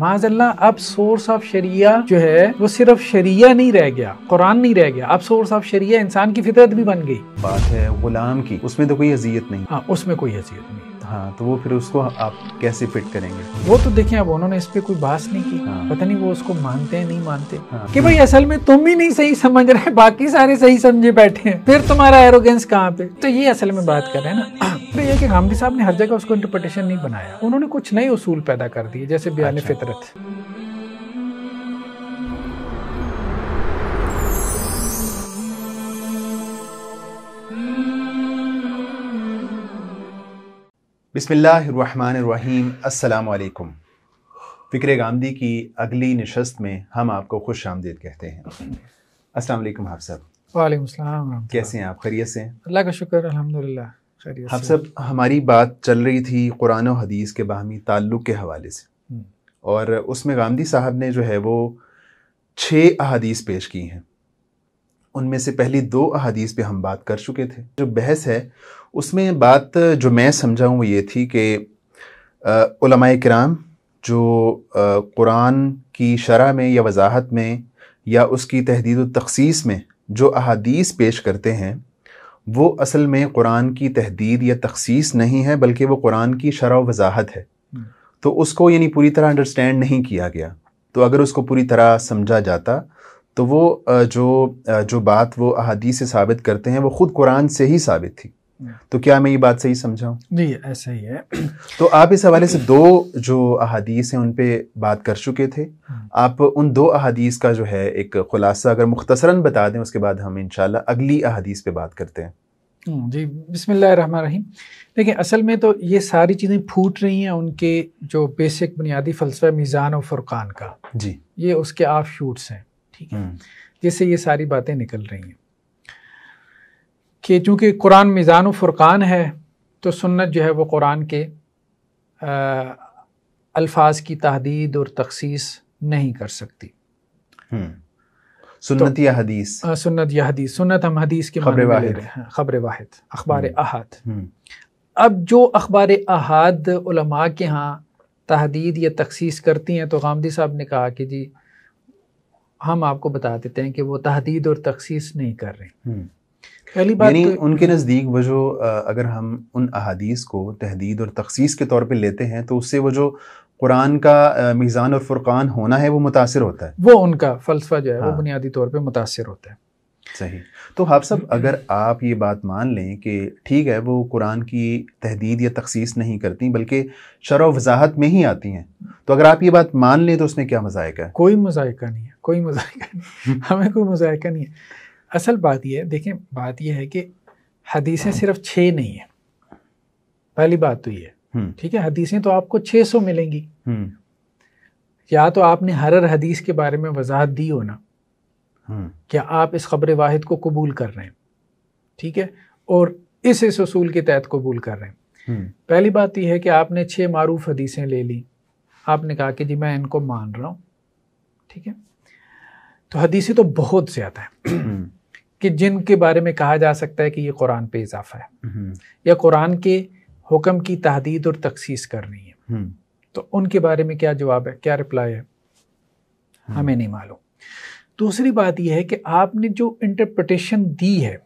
माजल्ला अब source of शरिया जो है वो सिर्फ शरिया नहीं रह गया कुरान नहीं रह गया अब सोर्स ऑफ शरिया इंसान की फितरत भी बन गई बात है गुलाम की उसमें तो कोई अजियत नहीं हाँ उसमें कोई अजियत नहीं हाँ तो वो फिर उसको आप कैसे फिट करेंगे वो तो देखिए अब उन्होंने इस पर कोई बात नहीं की हाँ। पता नहीं वो उसको मानते हैं नहीं मानते हाँ। कि भाई असल में तुम ही नहीं सही समझ रहे बाकी सारे सही समझे बैठे हैं फिर तुम्हारा एरोगेंस कहाँ पे तो ये असल में बात कर रहे हैं ना तो ये कि गांधी साहब ने हर जगह उसको इंटरप्रिटेशन नहीं बनाया उन्होंने कुछ नए उसूल पैदा कर दिए जैसे बयान अच्छा। फितरत बिसमीम् फ़िक्र गांधी की अगली नशस्त में हम आपको खुश आमदीद कहते हैं अस्सलाम वालेकुम हाफ साहब वालेकुम सलाम कैसे हैं आप खैरियत से अल्लाह का शुक्र अल्हम्दुलिल्लाह खैरियत हाफ साहब हमारी बात चल रही थी कुरान और हदीस के बाहमी ताल्लुक़ के हवाले से हम्म। और उसमें गांधी साहब ने जो है वो छः अहादीस पेश की हैं उनमें से पहली दो अहादीस पे हम बात कर चुके थे जो बहस है उसमें बात जो मैं समझा हूँ वो ये थी कि कराम जो कुरान की शरह में या वजाहत में या उसकी तहदीद तखसीस में जो अहादीस पेश करते हैं वो असल में कुरान की तहदीद या तखसीस नहीं है बल्कि वो कुरान की शरा वजाहत है हम्म। तो उसको यानी पूरी तरह अंडरस्टैंड नहीं किया गया तो अगर उसको पूरी तरह समझा जाता तो वो जो जो बात वो अहादीस से साबित करते हैं वो ख़ुद कुरान से ही साबित थी तो क्या मैं ये बात सही समझाऊँ जी ऐसा ही है तो आप इस हवाले से दो जो अहादीस हैं उन पर बात कर चुके थे हम्म। आप उन दो अहादीस का जो है एक खुलासा अगर मुख्तसरा बता दें उसके बाद हम इन अगली अहादीस पे बात करते हैं हम्म, जी बिसमान रहीम देखिए असल में तो ये सारी चीज़ें फूट रही हैं उनके जो बेसिक बुनियादी फ़लसफ़ा मीज़ान और फुरक़ान का जी ये उसके आफ शूट्स हैं ठीक है हम्म। जिससे ये सारी बातें निकल रही हैं कि चूँकि कुरान मिज़ान फ़ुरक़ान है तो सुन्नत जो है वो कुरान के अल्फाज की तहदीद और तखसीस नहीं कर सकती हम्म। तो सुन्नत तो, या हदीस आ, सुन्नत या हदीस सुन्नत हम हदीस के खबर वाहिद खबर वाहिद अखबार हम्म। अहद अब जो अखबार अहद उलमा के यहाँ तहदीद या तखसीस करती हैं तो गांधी साहब ने कहा कि जी हम आपको बता देते हैं कि वो तहदीद और तखसीस नहीं कर रहे हम्म। पहली बात यानी तो, उनके नज़दीक वो जो अगर हम उन अहादीस को तहदीद और तखसीस के तौर पर लेते हैं तो उससे वो जो कुरान का मीज़ान और फुरकान होना है वो मुतासर होता है वो उनका फ़लसफ़ा जो है हाँ। वो बुनियादी तौर पर मुतासर होता है सही तो आप सब अगर आप ये बात मान लें कि ठीक है वो कुरान की तहदीद या तखसीस नहीं करती बल्कि शर वजाहत में ही आती हैं तो अगर आप ये बात मान लें तो उसमें क्या मजायका है कोई मजायका नहीं है कोई मजायका नहीं हमें कोई मजायका नहीं है असल बात यह है देखें बात यह है कि हदीसें सिर्फ छः नहीं है पहली बात तो ये हम्म। ठीक है हदीसें तो आपको छः सौ मिलेंगी हम्म। या तो आपने हर हर हदीस के बारे में वजाहत दी हो ना क्या आप इस खबर वाहिद को कबूल कर रहे हैं ठीक है और इस इस असूल के तहत कबूल कर रहे हैं हम्म। पहली बात यह है कि आपने छः मारूफ हदीसें ले ली आपने कहा कि जी मैं इनको मान रहा हूँ ठीक है तो हदीसें तो बहुत ज़्यादा है हम्म। कि जिनके बारे में कहा जा सकता है कि ये कुरान पे इजाफा है हम्म। या कुरान के हुक्म की तहदीद और तखसीस रही है तो उनके बारे में क्या जवाब है क्या रिप्लाई है हमें नहीं मालूम दूसरी बात यह है कि आपने जो इंटरप्रटेशन दी है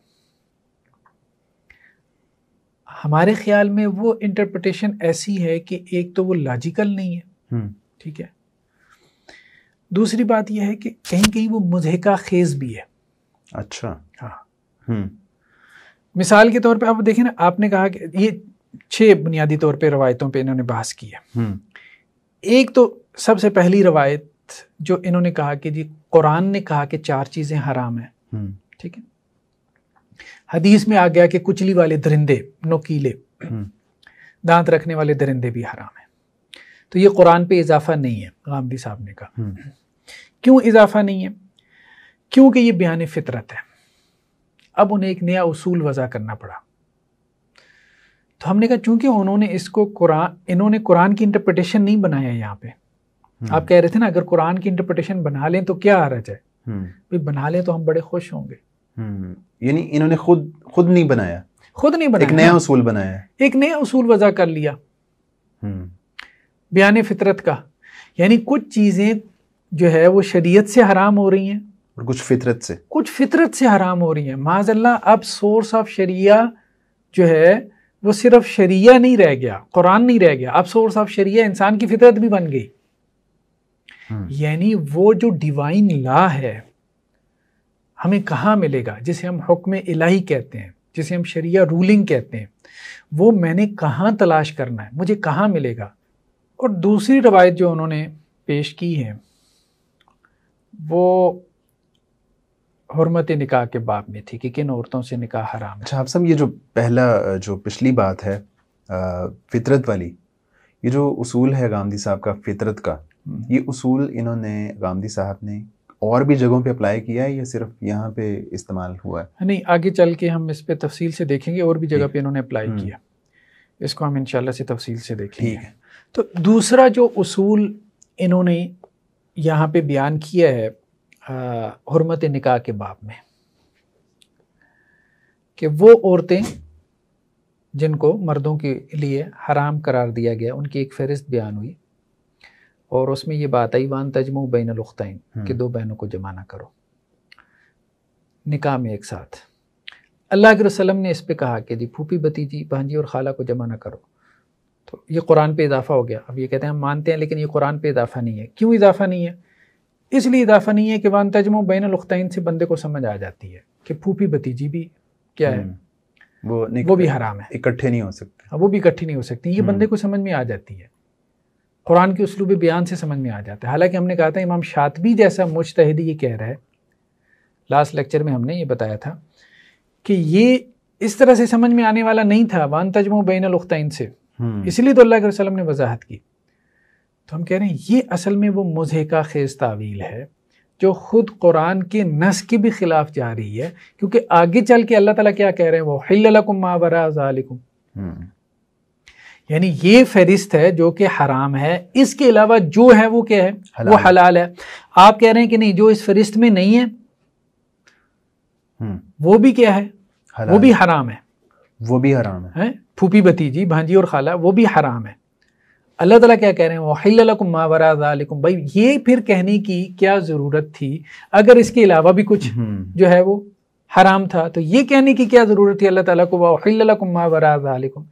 हमारे ख्याल में वो इंटरप्रटेशन ऐसी है कि एक तो वो लॉजिकल नहीं है हम्म। ठीक है दूसरी बात यह है कि कहीं कहीं वो मुजहका खेज भी है अच्छा हाँ हम्म। मिसाल के तौर पे आप देखें ना आपने कहा कि ये छह बुनियादी तौर पे रवायतों पे इन्होंने बहस की है हम्म। एक तो सबसे पहली रवायत जो इन्होंने कहा कि जी कुरान ने कहा कि चार चीज़ें हराम है हम्म। ठीक है हदीस में आ गया कि कुचली वाले दरिंदे नोकीले हम्म। दांत रखने वाले दरिंदे भी हराम है तो ये कुरान पे इजाफा नहीं है गांधी साहब ने कहा हम्म। क्यों इजाफा नहीं है क्योंकि ये बयान फितरत है अब उन्हें एक नया उसूल वज़ा करना पड़ा तो हमने कहा चूंकि उन्होंने इसको कुरान इन्होंने कुरान की इंटरप्रिटेशन नहीं बनाया यहाँ पे हम्म। आप कह रहे थे ना अगर कुरान की इंटरप्रिटेशन बना लें तो क्या हरज है हम्म। भाई बना लें तो हम बड़े खुश होंगे हम्म। यानी इन्होंने खुद खुद नहीं बनाया खुद नहीं बनाया एक नया उसूल बनाया एक नया उसूल वजह कर लिया बयान फितरत का यानी कुछ चीज़ें जो है वो शरीयत से हराम हो रही हैं और कुछ फितरत से कुछ फितरत से हराम हो रही हैं माजल्ला अब सोर्स ऑफ शरिया जो है वो सिर्फ शरिया नहीं रह गया कुरान नहीं रह गया अब सोर्स ऑफ शरिया इंसान की फितरत भी बन गई हम्म। यानी वो जो डिवाइन ला है हमें कहाँ मिलेगा जिसे हम हुक्म इलाही कहते हैं जिसे हम शरिया रूलिंग कहते हैं वो मैंने कहाँ तलाश करना है मुझे कहाँ मिलेगा और दूसरी रवायत जो उन्होंने पेश की है वो हरमत निकाह के बाब में थी कि किन औरतों से निकाह हराम अच्छा आप सब ये जो पहला जो पिछली बात है फितरत वाली ये जो उसूल है गांधी साहब का फितरत का ये उसूल इन्होंने गांधी साहब ने और भी जगहों पे अप्लाई किया है या सिर्फ यहाँ पे इस्तेमाल हुआ है नहीं आगे चल के हम इस पर तफसील से देखेंगे और भी जगह पे इन्होंने अप्लाई हम्म। किया इसको हम इंशाल्लाह से तफसील से देखेंगे ठीक है तो दूसरा जो उसूल इन्होंने यहाँ पे बयान किया है हरमत निकाह के बाब में कि वो औरतें जिनको मर्दों के लिए हराम करार दिया गया उनकी एक फहरिस्त बयान हुई और उसमें ये बात आई वान तजमो बैन अलख्तैन हम्म। कि दो बहनों को जमाना करो निकाह में एक साथ अल्लाह के रसलम ने इस पर कहा कि जी फूफी भतीजी भांजी और खाला को जमाना करो तो ये कुरान पे इजाफ़ा हो गया अब ये कहते हैं हम मानते हैं लेकिन ये कुरान पे इजाफ़ा नहीं है क्यों इजाफ़ा नहीं है इसलिए इजाफ़ा नहीं है कि वान तजमो बैन अलख्तैन से बंदे को समझ आ जाती है कि फूफी भतीजी भी क्या है हम्म। वो वो भी हराम है इकट्ठे नहीं हो सकते हाँ, वो भी इकट्ठी नहीं हो सकती ये हम्म। बंदे को समझ में आ जाती है कुरान के उसलूब बयान से समझ में आ जाता है हालांकि हमने कहा था इमाम शातबी जैसा मुश्तहदी ये कह रहा है लास्ट लेक्चर में हमने ये बताया था कि ये इस तरह से समझ में आने वाला नहीं था वान तजमो बैन अलख्तैन से हम्म। इसलिए तो अल्लाह के वसलम ने वजाहत की तो हम कह रहे हैं ये असल में वो मुजह का खेज तावील है जो ख़ुद कुरान के नस के भी ख़िलाफ़ जा रही है क्योंकि आगे चल के अल्लाह ताला क्या कह रहे हैं वो हिल्लकुम मावरा जालिकुम हम्म। यानी ये फहरिस्त है जो कि हराम है इसके अलावा जो है वो क्या है हलाल वो हलाल है आप कह रहे हैं कि नहीं जो इस फहरिस्त में नहीं है हम्म। वो भी क्या है वो भी हराम है वो भी हराम है, है? फूफी भतीजी भांजी और खाला वो भी हराम है अल्लाह तला क्या कह रहे हैं वाहिलकुम मावराकुम भाई ये फिर कहने की क्या ज़रूरत थी अगर इसके अलावा भी कुछ हम्म। जो है वो हराम था तो ये कहने की क्या ज़रूरत थी अल्लाह तला को वाहिलकुम मावराकुम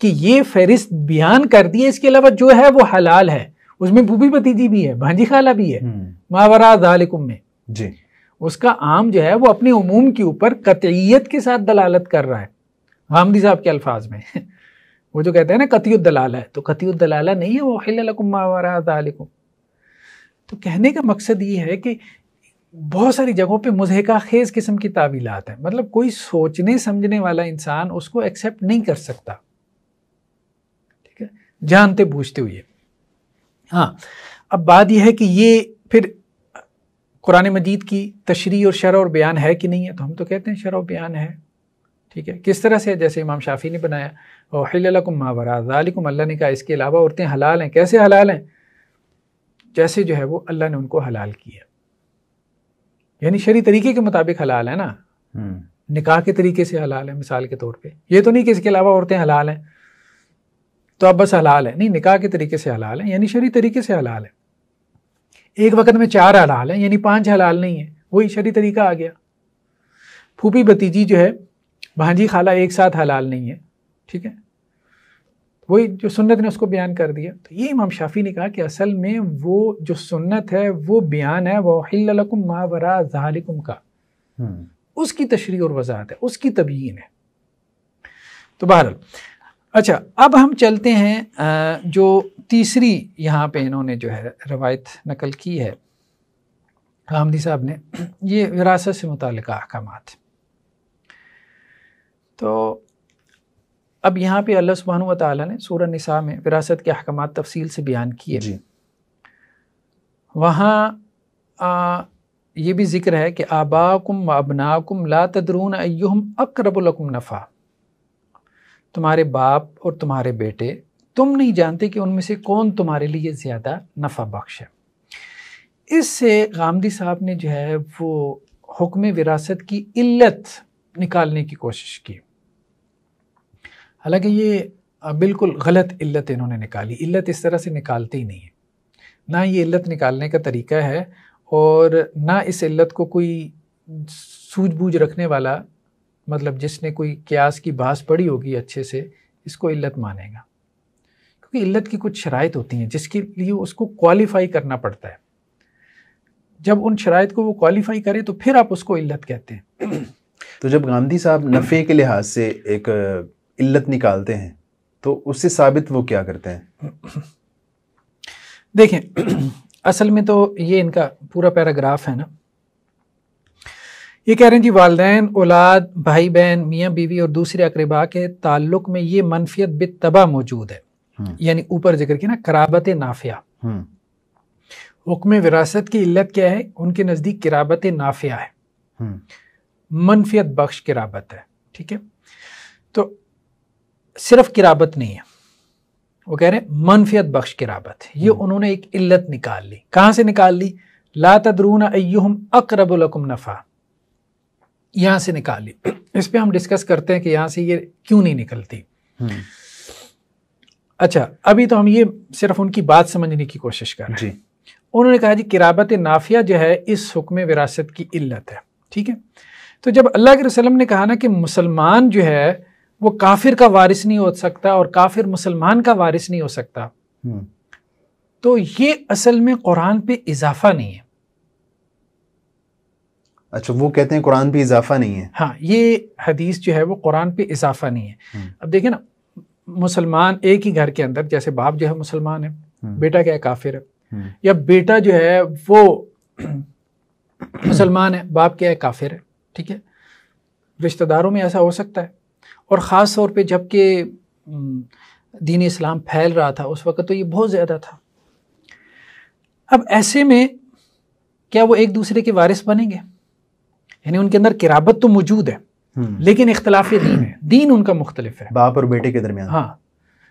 कि ये फहरिस्त बयान कर दी है इसके अलावा जो है वो हलाल है उसमें भूबी भतीजी भी है भांजी खाला भी है हम्म। मावरा दालिकुम में जी उसका आम जो है वो अपने उमूम के ऊपर कतियत के साथ दलालत कर रहा है हामदी साहब के अल्फाज में वो जो कहते हैं ना कतियुद्दलाला है तो कतियुद्दलाला नहीं है वो हिलकुम मावरा दालिकुम तो कहने का मकसद ये है कि बहुत सारी जगहों पे मुजहका खेज किस्म की तावीलात हैं मतलब कोई सोचने समझने वाला इंसान उसको एक्सेप्ट नहीं कर सकता जानते बूझते हुए हाँ अब बात यह है कि ये फिर कुरान मजीद की तशरी और शर और बयान है कि नहीं है तो हम तो कहते हैं शर और बयान है ठीक है किस तरह से जैसे इमाम शाफी ने बनाया और मावराकुम अल्लाह ने कहा इसके अलावा औरतें हलाल हैं कैसे हलाल हैं जैसे जो है वो अल्लाह ने उनको हलाल किया यानी शरी तरीके के मुताबिक हलाल है ना हम्म। निकाह के तरीके से हलाल है मिसाल के तौर पे ये तो नहीं कि इसके अलावा औरतें हलाल हैं तो अब बस हलाल है नहीं निकाह के तरीके से हलाल है यानी शरी तरीके से हलाल है एक वक्त में चार हलाल है यानी पांच हलाल नहीं है वही शरी तरीका आ गया फूफी भतीजी जो है भांजी खाला एक साथ हलाल नहीं है ठीक है वही जो सुन्नत ने उसको बयान कर दिया तो ये इमाम शाफी ने कहा कि असल में वो जो सुन्नत है वो बयान है हिलकुम मावरा जहालिकुम का हम्म। उसकी तशरी और वजाहत है उसकी तबीन है तो बहरहाल अच्छा अब हम चलते हैं जो तीसरी यहाँ पे इन्होंने जो है रवायत नकल की है हामदी साहब ने ये विरासत से मुतल अहकाम तो अब यहाँ पे अल्लाह सुबहान ताली ने सूर निसा में विरासत के अहकाम तफसील से बयान किए वहाँ ये भी जिक्र है कि आबाकुम अबनाकुम ला तदरून अयुहम अकरबुलकुम नफ़ा तुम्हारे बाप और तुम्हारे बेटे तुम नहीं जानते कि उनमें से कौन तुम्हारे लिए ज़्यादा नफ़ा बख्श है इससे गांधी साहब ने जो है वो हुक्म विरासत की इल्लत निकालने की कोशिश की हालांकि ये बिल्कुल गलत इल्लत इन्होंने निकाली इल्लत इस तरह से निकालते ही नहीं है ना ये इल्लत निकालने का तरीका है और ना इस इल्लत को कोई सूझबूझ रखने वाला मतलब जिसने कोई क्यास की बास पड़ी होगी अच्छे से इसको इल्लत मानेगा क्योंकि इल्लत की कुछ शराइ होती हैं जिसके लिए उसको क्वालिफाई करना पड़ता है जब उन शराइत को वो क्वालिफाई करे तो फिर आप उसको इल्लत कहते हैं तो जब गांधी साहब नफ़े के लिहाज से एक इल्लत निकालते हैं तो उससे साबित वो क्या करते हैं देखें असल में तो ये इनका पूरा पैराग्राफ है ना ये कह रहे हैं जी वालदेन औलाद भाई बहन मियाँ बीवी और दूसरे अकरबा के ताल्लुक में ये मनफियत बेतबा मौजूद है हम्म। यानी ऊपर जिक्र की ना कराबत नाफिया हम्म। हुक्म विरासत की इल्लत क्या है उनके नज़दीक किराबत नाफिया है हम्म। मनफियत बख्श किराबत है ठीक है तो सिर्फ किराबत नहीं है वो कह रहे हैं मनफियत बख्श किराबत ये उन्होंने एक इल्लत निकाल ली कहाँ से निकाल ली ला तद्रून अयुहम अकरबुलकुम नफ़ा यहाँ से निकाल ली इस पर हम डिस्कस करते हैं कि यहाँ से ये क्यों नहीं निकलती हम्म। अच्छा अभी तो हम ये सिर्फ उनकी बात समझने की कोशिश कर रहे हैं उन्होंने कहा जी किराबत नाफिया जो है इस हुक्म विरासत की इल्लत है ठीक है तो जब अल्लाह के रसलम ने कहा ना कि मुसलमान जो है वो काफिर का वारिस नहीं हो सकता और काफिर मुसलमान का वारिस नहीं हो सकता हम्म। तो ये असल में कुरान पे इजाफा नहीं है अच्छा वो कहते हैं कुरान पे इजाफा नहीं है हाँ ये हदीस जो है वो कुरान पे इजाफा नहीं है हम्म। अब देखिए ना मुसलमान एक ही घर के अंदर जैसे बाप जो है मुसलमान है हम्म। बेटा क्या है काफिर है हम्म। या बेटा जो है वो मुसलमान है बाप क्या है काफिर है ठीक है रिश्तेदारों में ऐसा हो सकता है और ख़ास तौर पर जबकि दीन इस्लाम फैल रहा था उस वक़्त तो ये बहुत ज़्यादा था अब ऐसे में क्या वो एक दूसरे के वारिस बनेंगे यानी उनके अंदर किराबत तो मौजूद है हम्म। लेकिन इख्तलाफ दीन है दीन उनका मुख्तलिफ है बाप और बेटे के दरमियान हाँ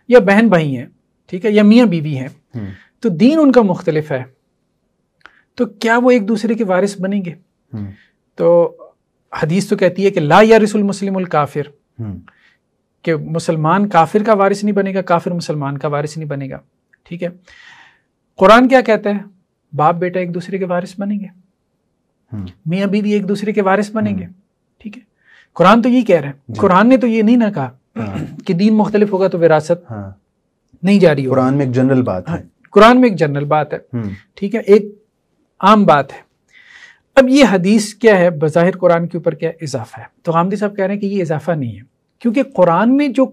या बहन भाई हैं ठीक है या मियाँ बीवी हैं हम्म। तो दीन उनका मुख्तलिफ है तो क्या वो एक दूसरे के वारिस बनेंगे हम्म। तो हदीस तो कहती है कि ला या रसुल मुस्लिम काफिर कि मुसलमान काफिर का वारिस नहीं बनेगा काफिर मुसलमान का वारिस नहीं बनेगा ठीक है कुरान क्या कहता है बाप बेटा एक दूसरे के वारिस बनेंगे मियाँ हम्म। बीवी एक दूसरे के वारिस बनेंगे हम्म। ठीक है कुरान तो यही कह रहे हैं कुरान ने तो ये नहीं ना कहा हाँ। कि दीन मुख्तलिफ होगा तो विरासत हाँ। नहीं रही कुरान में एक जनरल बात हाँ, है कुरान में एक जनरल बात है हम्म। ठीक है एक आम बात है अब ये हदीस क्या है बज़ाहिर कुरान के ऊपर क्या इजाफा है तो आमदी साहब कह रहे हैं कि ये इजाफा नहीं है क्योंकि कुरान में जो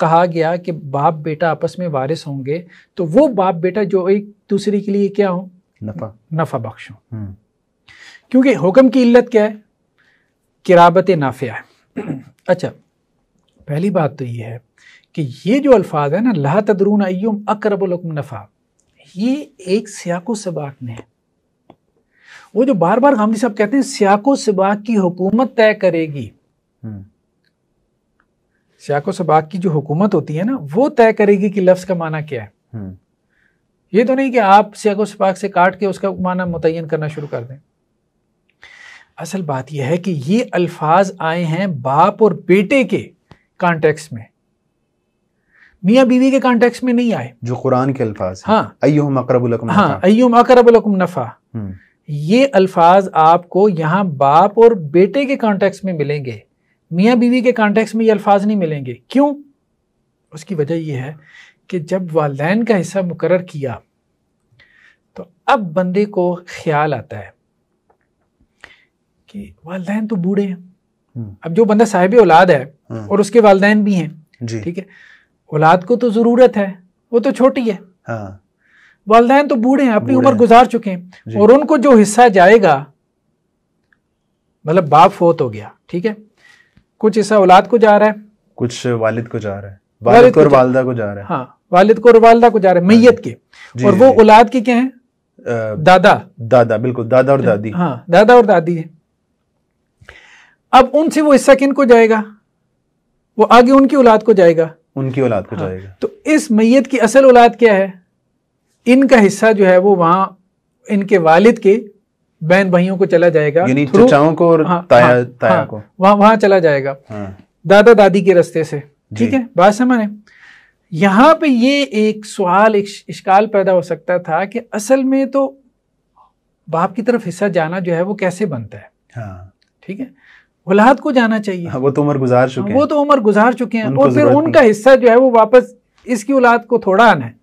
कहा गया कि बाप बेटा आपस में वारिस होंगे तो वो बाप बेटा जो एक दूसरे के लिए क्या हो नफा नफा बख्श हो क्योंकि हुक्म की इल्लत क्या है किराबत नाफिया है अच्छा पहली बात तो ये है कि ये जो अल्फाज है ना ला तदरून अयुम अकरबुलकम नफ़ा ये एक सियाको सबाक में है वो जो बार बार गांधी साहब कहते हैं सियाको सबाक की हुकूमत तय करेगी हम्म। सियाको सबाक की जो हुकूमत होती है ना वो तय करेगी कि लफ्ज़ का माना क्या है हम्म। ये तो नहीं कि आप सियाको सबाक से काट के उसका माना मुतयन करना शुरू कर दें असल बात यह है कि ये अल्फाज आए हैं बाप और बेटे के कॉन्टेक्स्ट में मियाँ बीवी के कॉन्टेक्स्ट में नहीं आए जो कुरान के अल्फाज हाँ अयो अकरबुलकुम हाँ अयुम अकरबुलकुम नफ़ा हम्म। ये अल्फाज आपको यहाँ बाप और बेटे के कॉन्टेक्स्ट में मिलेंगे मियाँ बीवी के कॉन्टेक्स्ट में ये अल्फाज नहीं मिलेंगे क्यों उसकी वजह यह है कि जब वालदेन का हिस्सा मुकर किया तो अब बंदे को ख्याल आता है कि वालदेन तो बूढ़े हैं हम्म। अब जो बंदा साहिब औलाद है हम्म। और उसके वालदेन भी हैं ठीक है औलाद को तो ज़रूरत है वो तो छोटी है हाँ। वालदेन तो बूढ़े हैं अपनी उम्र गुजार चुके हैं और उनको जो हिस्सा जाएगा मतलब बाप फोत हो गया ठीक है कुछ हिस्सा औलाद को जा रहा है कुछ वालिद को जा रहा है वालिद को और वालदा को जा रहा है हाँ वालिद को और वालदा को जा रहा है हाँ मैयत के और वो औलाद के क्या है दादा दादा बिल्कुल दादा और हाँ, दादी हाँ दादा और दादी है अब उनसे वो हिस्सा किन को जाएगा वो आगे उनकी औलाद को जाएगा उनकी औलाद को हाँ, जाएगा तो इस मैयत की असल औलाद क्या है इनका हिस्सा जो है वो वहां इनके वालिद के बहन भाइयों को चला जाएगा यानी चचाओं को और हाँ, ताया, हाँ, ताया हाँ, को वहां वहां चला जाएगा हाँ, दादा दादी के रस्ते से ठीक है बात समझ यहां पे ये एक सवाल एक इश्काल पैदा हो सकता था कि असल में तो बाप की तरफ हिस्सा जाना जो है वो कैसे बनता है हाँ। ठीक है औलाद को जाना चाहिए हाँ, वो तो उम्र गुजार चुके हैं वो तो उम्र गुजार चुके हैं और फिर उनका हिस्सा जो है वो वापस इसकी औलाद को थोड़ा आना है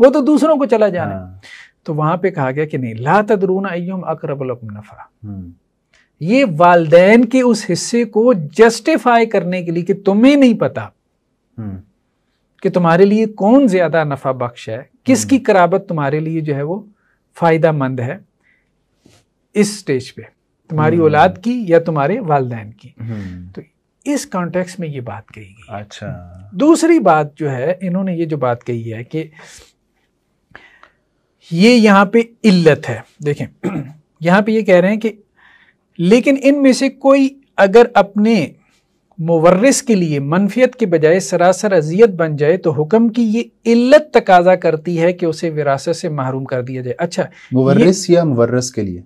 वो तो दूसरों को चला जाना है हाँ। तो वहां पे कहा गया कि नहीं ला तदरून अयम अकरबलकुम नफा हम्म। ये वालदेन के उस हिस्से को जस्टिफाई करने के लिए कि तुम्हें नहीं पता हम्म। कि तुम्हारे लिए कौन ज्यादा नफा बख्श है किसकी हम्म। कराबत तुम्हारे लिए जो है वो फायदा मंद है इस स्टेज पे तुम्हारी हम्म। औलाद की या तुम्हारे वालदेन की हम्म। तो इस कॉन्टेक्स्ट में ये बात कही गई अच्छा दूसरी बात जो है इन्होंने ये जो बात कही है कि ये यहाँ पे इल्लत है देखें यहाँ पे ये कह रहे हैं कि लेकिन इनमें से कोई अगर अपने मुवर्रिस के लिए मनफियत के बजाय सरासर अजियत बन जाए तो हुक्म की ये इल्लत तकाजा करती है कि उसे विरासत से महरूम कर दिया जाए अच्छा मुवर्रिस या मुवर्रस के लिए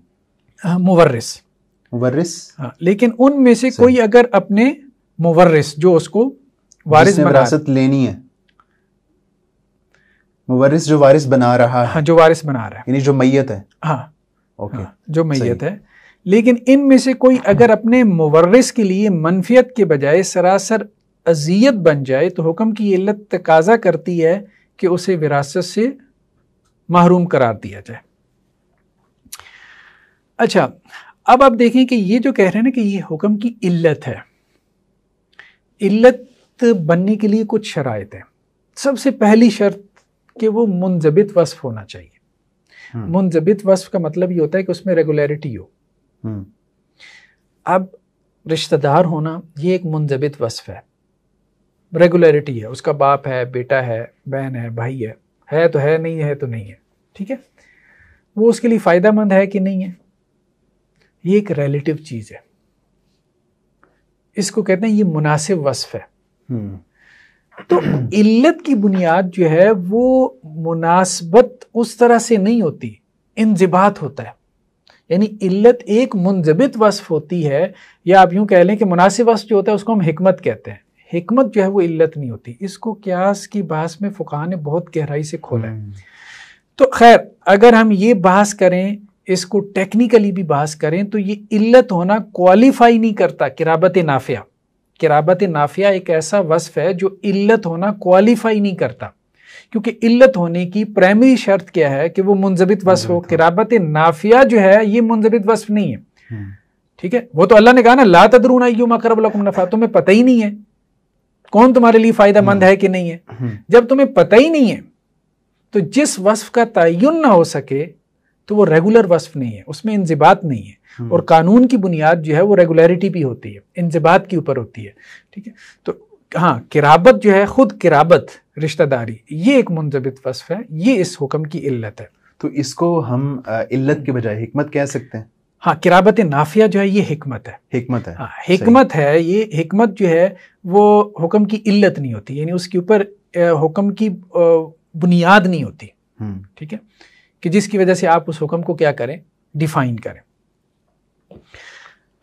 मुवर्रिस मुवर्रिस हाँ लेकिन उनमें से कोई अगर अपने मुवर्रिस जो उसको वारिस विरासत लेनी है मुवर्रिस जो वारिस बना रहा है हाँ जो वारिस बना रहा है यानी जो मैयत है हाँ ओके हाँ, जो मैयत है लेकिन इनमें से कोई अगर अपने मुवर्रिस के लिए मनफियत के बजाय सरासर अजियत बन जाए तो हुक्म की इल्लत तकाजा करती है कि उसे विरासत से महरूम करार दिया जाए अच्छा अब आप देखें कि ये जो कह रहे हैं ना कि ये हुक्म की इल्लत है इल्लत बनने के लिए कुछ शराइ है सबसे पहली शर्त कि वो मुंजबित वस्फ होना चाहिए हम्म। मुंजबित वस्फ का मतलब ये होता है कि उसमें रेगुलरिटी हो हम्म। अब रिश्तेदार होना ये एक मुंजबित वस्फ है रेगुलरिटी है उसका बाप है बेटा है बहन है भाई है है तो है नहीं है तो नहीं है ठीक है वो उसके लिए फ़ायदा मंद है कि नहीं है ये एक रिलेटिव चीज़ है इसको कहते हैं ये मुनासिब वस्फ है हम्म। तो इल्लत की बुनियाद जो है वो मुनासबत उस तरह से नहीं होती इंजिबात होता है यानी इल्लत एक मुंजबित वस्फ होती है या आप यूं कह लें कि मुनासिब वस्फ जो होता है उसको हम हिकमत कहते हैं हिकमत जो है वो इल्लत नहीं होती इसको क्यास की बहस में फ़ुका ने बहुत गहराई से खोला है हम्म। तो खैर अगर हम ये बहस करें इसको टेक्निकली भी बहस करें तो ये इल्लत होना क्वालिफाई नहीं करता किराबत नाफिया किराबत नाफिया एक ऐसा वस्फ है जो इल्लत होना क्वालिफाई नहीं करता क्योंकि इल्लत होने की प्राइमरी शर्त क्या है कि वो मुंजबित वस्फ हो किराबत नाफिया जो है ये मुंजबित वस्फ नहीं है हम्म। ठीक है वो तो अल्लाह ने कहा ना ला तदरून आई मकरबलकुम नफा तुम्हें पता ही नहीं है कौन तुम्हारे लिए फायदा मंद हम्म। है कि नहीं है हम्म। जब तुम्हें पता ही नहीं है तो जिस वस्फ का तयन ना हो सके तो वो रेगुलर वस्फ नहीं है उसमें इंजबात नहीं है हम्म। और कानून की बुनियाद जो है वो रेगुलरिटी भी होती है इंजबात के ऊपर होती है ठीक है तो हाँ किराबत जो है ख़ुद किराबत रिश्तेदारी ये एक मुंजबित वस्फ है ये इस हुक्म की इल्लत है तो इसको हम इल्लत के बजाय हिकमत कह सकते हैं हाँ किराबत नाफिया जो है ये हिकमत है हिकमत है हाँ हिकमत है ये हिकमत जो है वो हुक्म की इल्लत नहीं होती यानी उसके ऊपर हुक्म की बुनियाद नहीं होती हम्म। ठीक है कि जिसकी वजह से आप उस हुक्म को क्या करें डिफाइन करें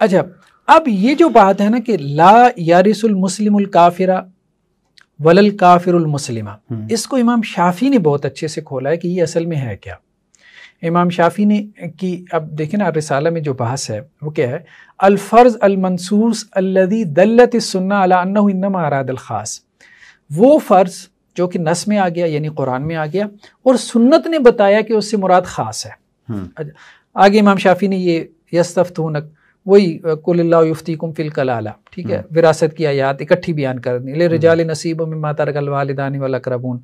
अच्छा अब ये जो बात है ना कि ला यारिसुल मुस्लिमुल काफिरा वलल काफिरुल मुस्लिमा हम्म। इसको इमाम शाफी ने बहुत अच्छे से खोला है कि ये असल में है क्या इमाम शाफी ने कि अब देखे ना रिसाला में जो बहस है वो क्या है अलफ़र्ज़ अलमनसूस अल्लदी दल्लत सुन्ना अला अन्नम आराद खास वो फ़र्ज़ जो कि नस में आ गया यानी कुरान में आ गया और सुन्नत ने बताया कि उससे मुराद ख़ास है हम्म। आगे इमाम शाफी ने ये यस्तफ़तूनक वही कुल्ला कुम फिल कलाला ठीक है हम्म। विरासत की आयात इकट्ठी बयान कर दी ले हम्म। रजाल नसीब में माता रकल वालदानी वाल अक्रबून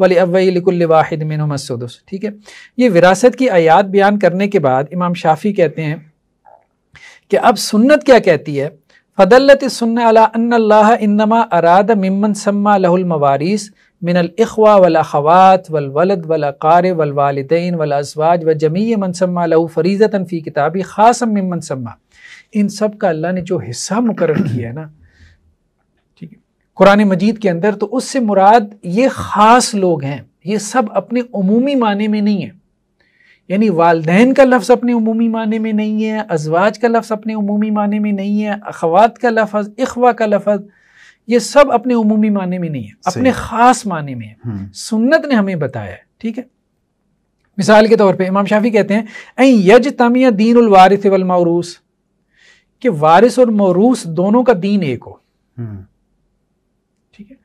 वाले अवई लिकुल्ल वाहिद मिन मसदस ठीक है ये विरासत की आयात बयान करने के बाद इमाम शाफी कहते हैं कि अब सुन्नत क्या कहती है फदल्लत सुन्नाल्लामा अराद ममन सम्मा लहुलमवारीस मिनलखवा वला ख़वात वल वलद वला कार वल वालदेन वल अजवाज व जमी मनसम्मा लहु फरीज़तन फ़ी किताबी ख़ासम ममन सम्मा इन सब का अल्लाह ने जो हिस्सा मुकर किया है ना ठीक है कुरान मजीद के अंदर तो उससे मुराद ये ख़ास लोग हैं ये सब अपने अमूमी माने में नहीं है यानी वालदेन का लफ्ज़ अपने अमूमी माने में नहीं है अजवाज का लफ्ज़ अपने अमूमी माने में नहीं है अखवात का लफज इखवा का लफज ये सब अपने अमूमी माने में नहीं है अपने ख़ास माने में है हम्म। सुन्नत ने हमें बताया है ठीक है मिसाल के तौर पर इमाम शाफी कहते हैं अई यज तमिया दीन उलवारिस वलमरूस के वारिस और मौरूस दोनों का दीन एक हो हम्म। ठीक है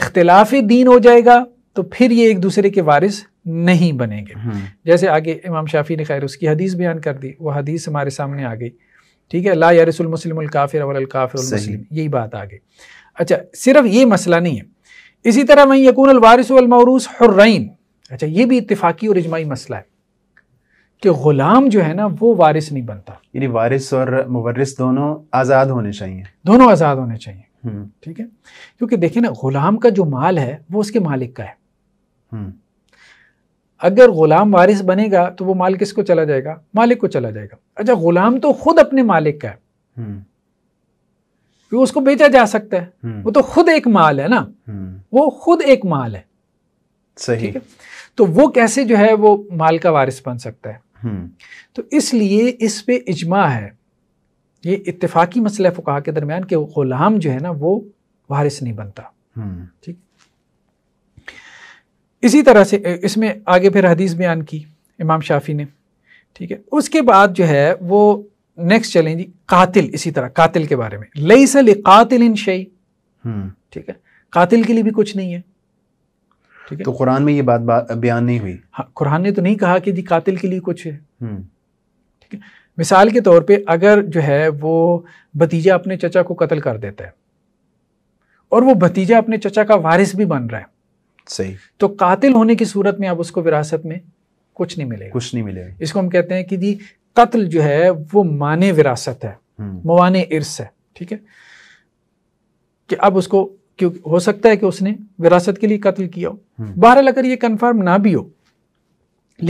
इख्तलाफी दीन हो जाएगा तो फिर ये एक दूसरे के वारिस नहीं बनेंगे हाँ। जैसे आगे इमाम शाफी ने खैर उसकी हदीस बयान कर दी वो हदीस हमारे सामने आ गई ठीक है ला यारसुल मुस्लिम काफिर अवल काफिर मुस्लिम यही बात आ गई अच्छा सिर्फ ये मसला नहीं है इसी तरह वहीं यकून वारिसमरूस हर्रैन अच्छा ये भी इतफाक़ी और इजमाही मसला है कि ग़ुलाम जो है ना वो वारिस नहीं बनता यानी वारिस और मुवर्रिस दोनों आज़ाद होने चाहिए दोनों आज़ाद होने चाहिए हम्म। ठीक है क्योंकि देखिए ना ग़ुलाम का जो माल है वो उसके मालिक का है हम्म। अगर गुलाम वारिस बनेगा तो वो माल किसको चला जाएगा मालिक को चला जाएगा अच्छा गुलाम तो खुद अपने मालिक का है तो उसको बेचा जा सकता है हम्म। वो तो खुद एक माल है ना हम्म। वो खुद एक माल है सही ठीक है तो वो कैसे जो है वो माल का वारिस बन सकता है तो इसलिए इस पे इजमा है ये इतफाकी मसला फुका के दरमियान के गुलाम जो है ना वो वारिस नहीं बनता ठीक इसी तरह से इसमें आगे फिर हदीस बयान की इमाम शाफी ने ठीक है उसके बाद जो है वो नेक्स्ट चलें जी कातिल इसी तरह कातिल के बारे में लई सल कातिल इन शई हम्म। ठीक है कातिल के लिए भी कुछ नहीं है ठीक है तो कुरान में ये बात, बात बयान नहीं हुई हाँ कुरान ने तो नहीं कहा कि जी कातिल के लिए कुछ है हम्म। ठीक है मिसाल के तौर पे अगर जो है वो भतीजा अपने चचा को कत्ल कर देता है और वो भतीजा अपने चचा का वारिस भी बन रहा है सही तो कातिल होने की सूरत में अब उसको विरासत में कुछ नहीं मिलेगा कुछ नहीं मिलेगा इसको हम कहते हैं कि जी कत्ल जो है वो माने विरासत है हम्म। मवाने इर्स है ठीक है कि अब उसको क्यों हो सकता है कि उसने विरासत के लिए कत्ल किया हो हम्म। बहरहाल अगर ये कन्फर्म ना भी हो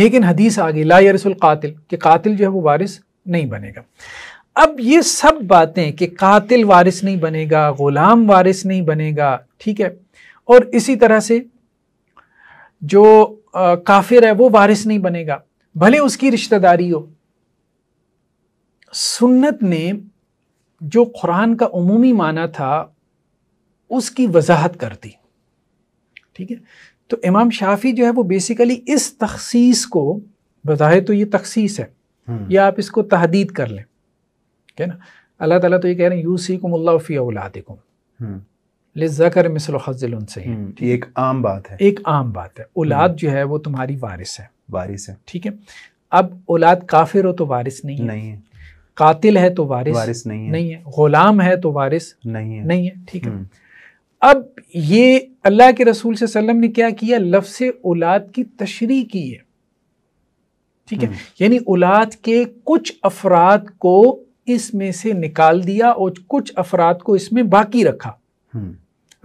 लेकिन हदीस आ गई ला यरसुल कातिल कि कातिल जो है वो वारिस नहीं बनेगा अब ये सब बातें कि कातिल वारिस नहीं बनेगा गुलाम वारिस नहीं बनेगा ठीक है और इसी तरह से जो आ, काफिर है वो वारिस नहीं बनेगा भले उसकी रिश्तेदारी हो सुन्नत ने जो कुरान का उमूमी माना था उसकी वजाहत कर दी ठीक है तो इमाम शाफी जो है वो बेसिकली इस तखसीस को बताए तो ये तखसीस है हम्म। या आप इसको तहदीद कर लें ठीक है ना अल्लाह ताला तो ये कह रहे हैं यूसी कुमल्लाफ़ी औलादिकुम हम्म। लिजकर मिसल हजल उनसे हम्म, एक आम बात है एक आम बात है औलाद हम्म। जो है वो तुम्हारी वारिस है वारिस है ठीक है अब औलाद काफिर हो तो वारिस नहीं है नहीं है कातिल है तो वारिस वारिस नहीं है नहीं है गुलाम है तो वारिस नहीं है नहीं है ठीक है हम्म। अब ये अल्लाह के रसूल सल्लम ने क्या किया लफ्स औलाद की तशरी की है ठीक है यानी औलाद के कुछ अफराद को इसमें से निकाल दिया और कुछ अफराद को इसमें बाकी रखा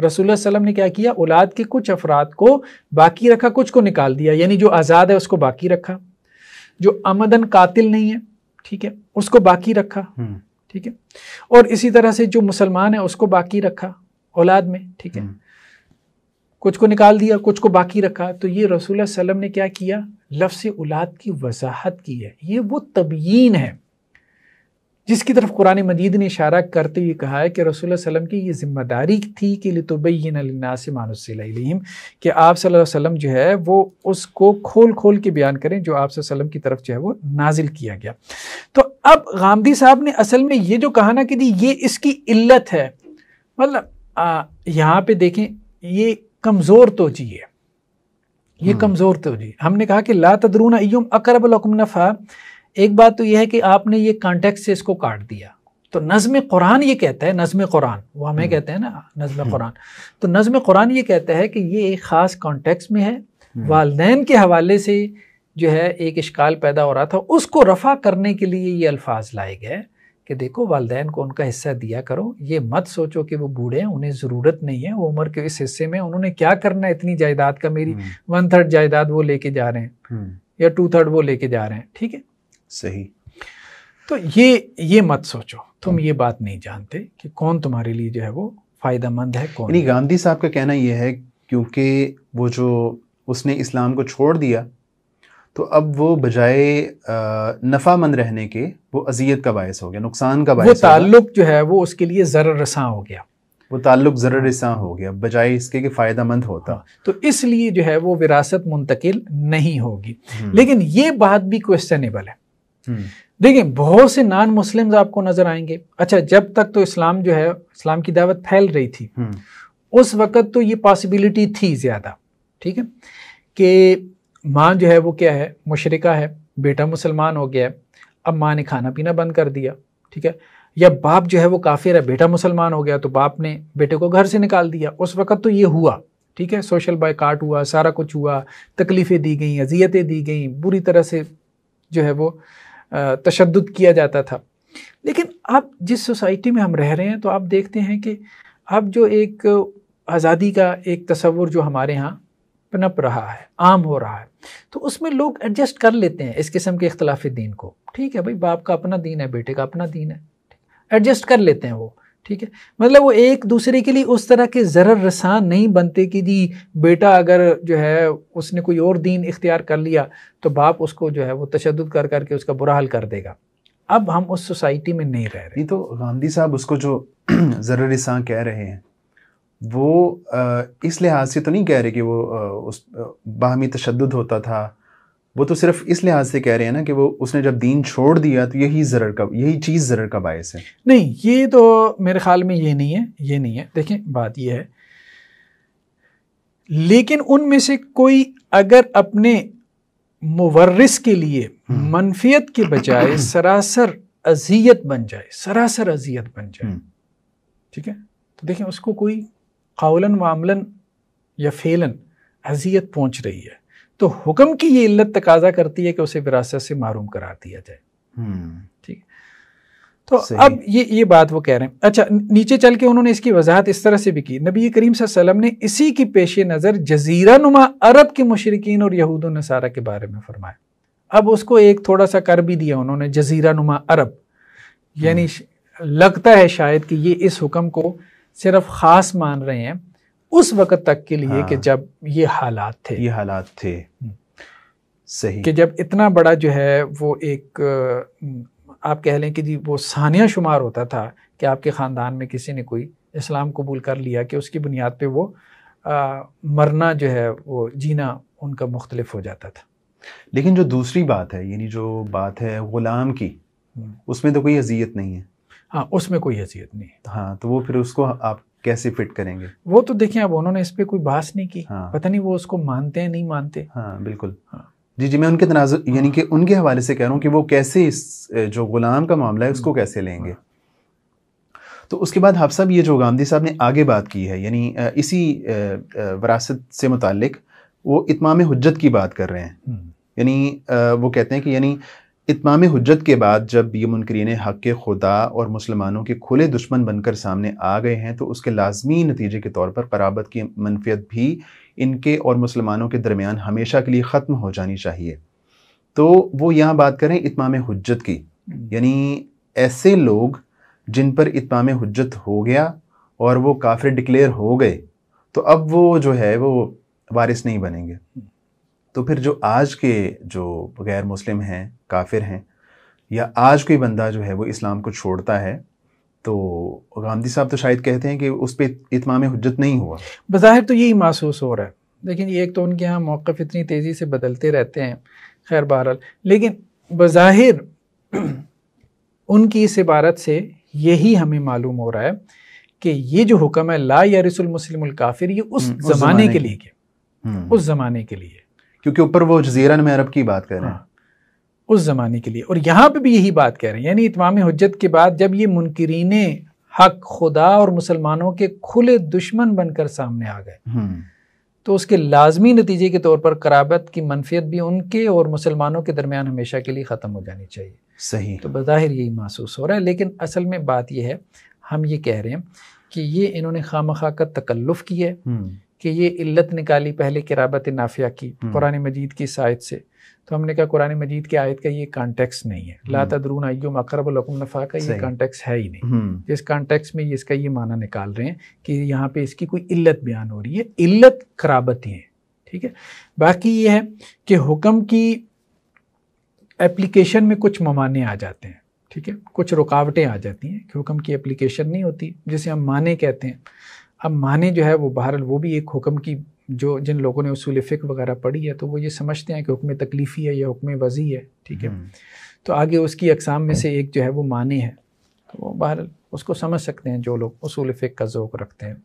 रसूल सलम ने क्या किया औलाद के कुछ अफराद को बाकी रखा कुछ को निकाल दिया यानी जो आज़ाद है उसको बाकी रखा जो आमदन कातिल नहीं है ठीक है उसको बाकी रखा हम्म। ठीक है और इसी तरह से जो मुसलमान है उसको बाकी रखा औलाद में ठीक है हम्म। कुछ को निकाल दिया कुछ को बाकी रखा तो ये रसूल सल्लम ने क्या किया लफ्स औलाद की वजाहत की है ये वो तबयीन है जिसकी तरफ कुरान मजीद ने इशारा करते हुए कहा है कि रसूल वसम की ये जिम्मेदारी थी कि लितुबैना से मानुसम कि आप सल्लम जो है वो उसको खोल खोल के बयान करें जो आप सल्लम की तरफ जो है वो नाजिल किया गया तो अब गांधी साहब ने असल में ये जो कहा ना कि जी ये इसकी इल्लत है मतलब यहाँ पे देखें ये कमज़ोर तो जी है ये हम्म। कमज़ोर तो जी हमने कहा कि ला तदरून अयम अकरब नफ़ा एक बात तो यह है कि आपने ये कॉन्टेक्ट से इसको काट दिया तो नज़म कुरान ये कहता है नज़म कुरान वो हमें हम्म। कहते हैं ना नज़म हम्म। कुरान तो नज़म कुरान ये कहता है कि ये एक ख़ास कॉन्टेक्स में है हम्म। वालदेन के हवाले से जो है एक इश्काल पैदा हो रहा था उसको रफ़ा करने के लिए ये अल्फाज लाए गए कि देखो वालदे को उनका हिस्सा दिया करो ये मत सोचो कि वो बूढ़े हैं उन्हें ज़रूरत नहीं है वो उम्र के इस हिस्से में उन्होंने क्या करना है इतनी जायदाद का मेरी वन थर्ड जायदाद वो लेके जा रहे हैं या टू थर्ड वो लेके जा रहे हैं ठीक है सही तो ये ये मत सोचो तुम ये बात नहीं जानते कि कौन तुम्हारे लिए जो है वो फायदेमंद है कौन यानी गांधी साहब का कहना यह है क्योंकि वो जो उसने इस्लाम को छोड़ दिया तो अब वो बजाय नफामंद रहने के वो अजियत का बायस हो गया नुकसान का बायस वो ताल्लुक जो है वो उसके लिए ज़र रसा हो गया वो ताल्लुक ज़र रसा हो गया बजाय इसके कि फ़ायदा मंद होता हाँ, तो इसलिए जो है वो विरासत मुंतकिल नहीं होगी हम्म। लेकिन ये बात भी क्वेश्चनेबल है हम्म। देखिए बहुत से नॉन मुस्लिम आपको नजर आएंगे अच्छा जब तक तो इस्लाम जो है इस्लाम की दावत फैल रही थी हम्म। उस वक़्त तो ये पॉसिबिलिटी थी ज़्यादा ठीक है कि माँ जो है वो क्या है मुशरिका है बेटा मुसलमान हो गया है अब माँ ने खाना पीना बंद कर दिया ठीक है या बाप जो है वो काफिर है बेटा मुसलमान हो गया तो बाप ने बेटे को घर से निकाल दिया उस वक़्त तो ये हुआ ठीक है सोशल बायकाट हुआ सारा कुछ हुआ तकलीफ़ें दी गई अजियतें दी गई बुरी तरह से जो है वो तशद किया जाता था लेकिन अब जिस सोसाइटी में हम रह रहे हैं तो आप देखते हैं कि अब जो एक आज़ादी का एक तस्वुर जो हमारे यहाँ पनप रहा है आम हो रहा है तो उसमें लोग एडजस्ट कर लेते हैं इस किस्म के अख्तिलाफ़ी दीन को ठीक है भाई बाप का अपना दीन है बेटे का अपना दीन है एडजस्ट कर लेते हैं वो ठीक है मतलब वो एक दूसरे के लिए उस तरह के ज़र रसान नहीं बनते कि जी बेटा अगर जो है उसने कोई और दीन इख्तियार कर लिया तो बाप उसको जो है वो तशद कर करके उसका बुरा हाल कर देगा अब हम उस सोसाइटी में नहीं रह रहे तो गांधी साहब उसको जो ज़र रसान कह रहे हैं वो इस लिहाज से तो नहीं कह रहे कि वो उस बाहमी तशद होता था वो तो सिर्फ इस लिहाज से कह रहे हैं ना कि वो उसने जब दीन छोड़ दिया तो यही जरर का यही चीज़ जरर का बायस है नहीं ये तो मेरे ख्याल में ये नहीं है ये नहीं है देखें बात यह है लेकिन उनमें से कोई अगर अपने मुवर्रिस के लिए हम्म। मनफियत के बजाय हम्म। सरासर अजियत बन जाए सरासर अजियत बन जाए हम्म। ठीक है तो देखें उसको कोई कौलन वामलन या फेलन अजियत पहुंच रही है तो हुक्म की ये इल्लत तकाजा करती है कि उसे विरासत से मारूम करार दिया जाए हम्म। ठीक तो अब ये ये बात वो कह रहे हैं अच्छा नीचे चल के उन्होंने इसकी वजाहत इस तरह से भी की नबी करीम वसल्लम ने इसी की पेश नज़र जजीरा नुमा अरब के मशरकिन और यहूद नसारा के बारे में फरमाया अब उसको एक थोड़ा सा कर भी दिया उन्होंने जजीरा नुमा अरब यानी हम्म। लगता है शायद कि ये इस हुक्म को सिर्फ ख़ास मान रहे हैं उस वक्त तक के लिए हाँ, कि जब ये हालात थे ये हालात थे हम्म। सही कि जब इतना बड़ा जो है वो एक आप कह लें कि जी वो सानिया शुमार होता था कि आपके ख़ानदान में किसी ने कोई इस्लाम कबूल कर लिया कि उसकी बुनियाद पे वो आ, मरना जो है वो जीना उनका मुख्तलिफ हो जाता था लेकिन जो दूसरी बात है यानी जो बात है ग़ुलाम की हम्म। उसमें तो कोई अजियत नहीं है हाँ उसमें कोई अजियत नहीं है हाँ तो वो फिर उसको आप कैसे फिट करेंगे वो तो देखिए अब उन्होंने इस पर कोई बात नहीं की हाँ। पता नहीं वो उसको मानते हैं नहीं मानते हाँ बिल्कुल हाँ। जी जी मैं उनके तनाज हाँ। यानी कि उनके हवाले से कह रहा हूँ कि वो कैसे इस जो गुलाम का मामला है उसको हाँ। कैसे लेंगे हाँ। तो उसके बाद हाफ साहब ये जो गांधी साहब ने आगे बात की है यानी इसी वरासत से मुतल वो इतमाम हजत की बात कर रहे हैं हम्म। यानी वो कहते हैं कि यानी इतमाम हजत के बाद जब ये मुनकरीन हक़ के खुदा और मुसलमानों के खुले दुश्मन बनकर सामने आ गए हैं तो उसके लाजमी नतीजे के तौर पर कराबत की मनफियत भी इनके और मुसलमानों के दरमियान हमेशा के लिए ख़त्म हो जानी चाहिए तो वो यहाँ बात करें इतमाम हजत की यानी ऐसे लोग जिन पर इतमाम हजत हो गया और वो काफिर डिक्लेयर हो गए तो अब वो जो है वो वारिस नहीं बनेंगे तो फिर जो आज के जो गैर मुस्लिम हैं काफिर हैं या आज कोई बंदा जो है वो इस्लाम को छोड़ता है तो गांधी साहब तो शायद कहते हैं कि उस पर इतमाम हजत नहीं हुआ बज़ाहिर तो यही महसूस हो रहा है लेकिन एक तो उनके यहाँ मौक़ इतनी तेज़ी से बदलते रहते हैं खैर बहरहाल लेकिन बज़ाहिर उनकी इस इबारत से यही हमें मालूम हो रहा है कि ये जो हुक्म है ला या रसुल मुस्लिम काफिर ये उस, हम्म, हम्म। उस जमाने के लिए उस जमाने के लिए क्योंकि ऊपर वो जजीरा में अरब की बात कर रहे हैं हाँ, उस ज़माने के लिए और यहाँ पे भी यही बात कह रहे हैं यानी इतमाम हजत के बाद जब ये मुनकरीन हक खुदा और मुसलमानों के खुले दुश्मन बनकर सामने आ गए हम्म। तो उसके लाजमी नतीजे के तौर पर कराबत की मनफियत भी उनके और मुसलमानों के दरमियान हमेशा के लिए ख़त्म हो जानी चाहिए सही तो बज़ाहिर यही महसूस हो रहा है लेकिन असल में बात यह है हम ये कह रहे हैं कि ये इन्होंने खाम खा का तकल्लुफ़ किया है हम्म। कि ये इल्लत निकाली पहले किराबत नाफिया की हम्म। कुरान मजीद की शायद से तो हमने कहा कुरान मजीद की आयत का ये कॉन्टेक्स नहीं है ला हम्म। तदरून अयुम अकरब नफ़ा का ये कॉन्टेक्स है ही नहीं हम्म। जिस कॉन्टेक्स में ये इसका ये माना निकाल रहे हैं कि यहाँ पे इसकी कोई इल्लत बयान हो रही है इल्लत ही है ठीक है बाकी ये है कि हुक्म की एप्लीकेशन में कुछ ममाने आ जाते हैं ठीक है कुछ रुकावटें आ जाती हैं कि हुक्म की एप्लीकेशन नहीं होती जिसे हम माने कहते हैं अब माने जो है वो बहरहाल वो भी एक हुक्म की जो जिन लोगों ने उसूल फ़िक वगैरह पढ़ी है तो वो ये समझते हैं कि हुक्म तकलीफ़ी है या हुक्म वजी है ठीक है हम्म। तो आगे उसकी अकसाम में से एक जो है वो माने है तो वो बहरहाल उसको समझ सकते हैं जो लोग उसूल फ़िक का ओक रखते हैं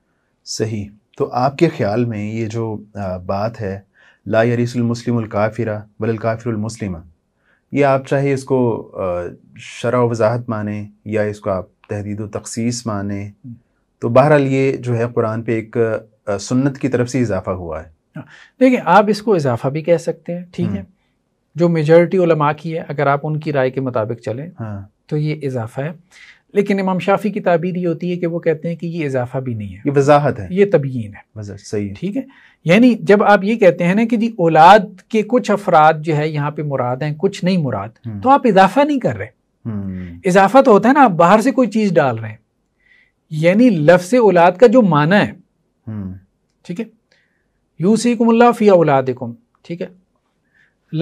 सही तो आपके ख्याल में ये जो बात है ला यरीसमसलिमकाफ़िरा बलकाफ़िरमसलिम ये आप चाहे इसको शरा वजाहत माने या इसको आप तहदीद तखसीस माने हम्म। तो बहरहाल ये जो है कुरान पे एक सुन्नत की तरफ से इजाफा हुआ है हाँ, देखिए आप इसको इजाफा भी कह सकते हैं ठीक है हम्म। जो मेजोरिटी उलमा की है अगर आप उनकी राय के मुताबिक चलें हाँ। तो ये इजाफा है लेकिन इमाम शाफी की ताबीर ये होती है कि वो कहते हैं कि ये इजाफा भी नहीं है ये वजाहत है ये तबीन है सही है। ठीक है यानी जब आप ये कहते हैं ना कि जी औलाद के कुछ अफराद जो है यहाँ पे मुराद हैं कुछ नहीं मुराद हम्म। तो आप इजाफा नहीं कर रहे हम्म। इजाफा तो होता है ना आप बाहर से कोई चीज़ डाल रहे हैं यानी लफ्स औलाद का जो माना है हम्म। ठीक है सी कुमल्ला फिया औलाद ठीक है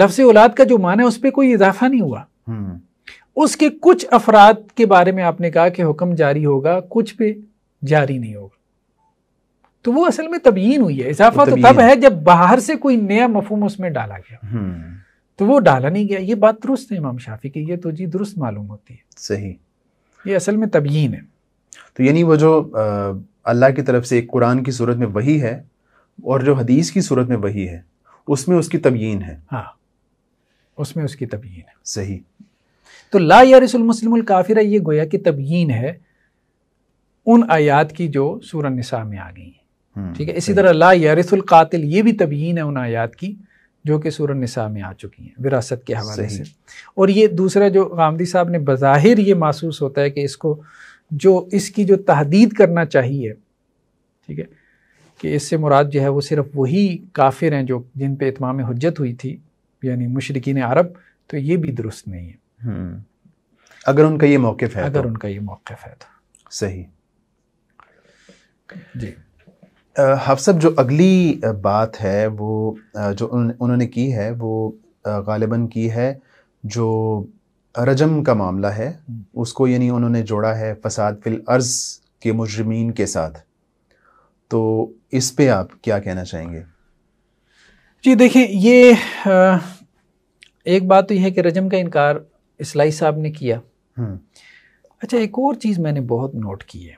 लफ्स औलाद का जो माना है उस पर कोई इजाफा नहीं हुआ हम्म। उसके कुछ अफराद के बारे में आपने कहा कि हुक्म जारी होगा कुछ पे जारी नहीं होगा तो वो असल में तबीन हुई है इजाफा तो, तो तब है जब बाहर से कोई नया मफहम उसमें डाला गया हम्म। तो वो डाला नहीं गया ये बात दुरुस्त है इमाम शाफी की ये तो जी दुरुस्त मालूम होती है सही ये असल में तबीन है तो यानी वो जो अल्लाह की तरफ से एक कुरान की सूरत में वही है और जो हदीस की सूरत में वही है उसमें उसकी तबयीन है हाँ उसमें उसकी तबयीन है सही तो ला यारसलमसलम काफिर ये गोया की तबयीन है उन आयात की जो सूरन निसा में आ गई है हम्म, ठीक है इसी तरह ला यारसुल कातिल ये भी तबयीन है उन आयात की जो कि सूर निसा में आ चुकी हैं विरासत के हवाले से और ये दूसरा जो गांधी साहब ने बज़ाहिर ये महसूस होता है कि इसको जो इसकी जो तहदीद करना चाहिए ठीक है कि इससे मुराद जो है वो सिर्फ़ वही काफिर हैं जो जिन पे इतमाम हजत हुई थी यानी मुशरकिन अरब तो ये भी दुरुस्त नहीं है हम्म। अगर उनका ये मौक़ है अगर तो। उनका ये मौक़ है तो सही जी हफसब जो अगली बात है वो जो उन्होंने की है वो गालिबा की है जो रजम का मामला है हम्म। उसको यानी उन्होंने जोड़ा है फसाद फिल अर्ज़ के मुजरमीन के साथ तो इस पे आप क्या कहना चाहेंगे जी देखिए ये एक बात तो यह है कि रजम का इनकार इसलाई साहब ने किया हम्म। अच्छा एक और चीज़ मैंने बहुत नोट की है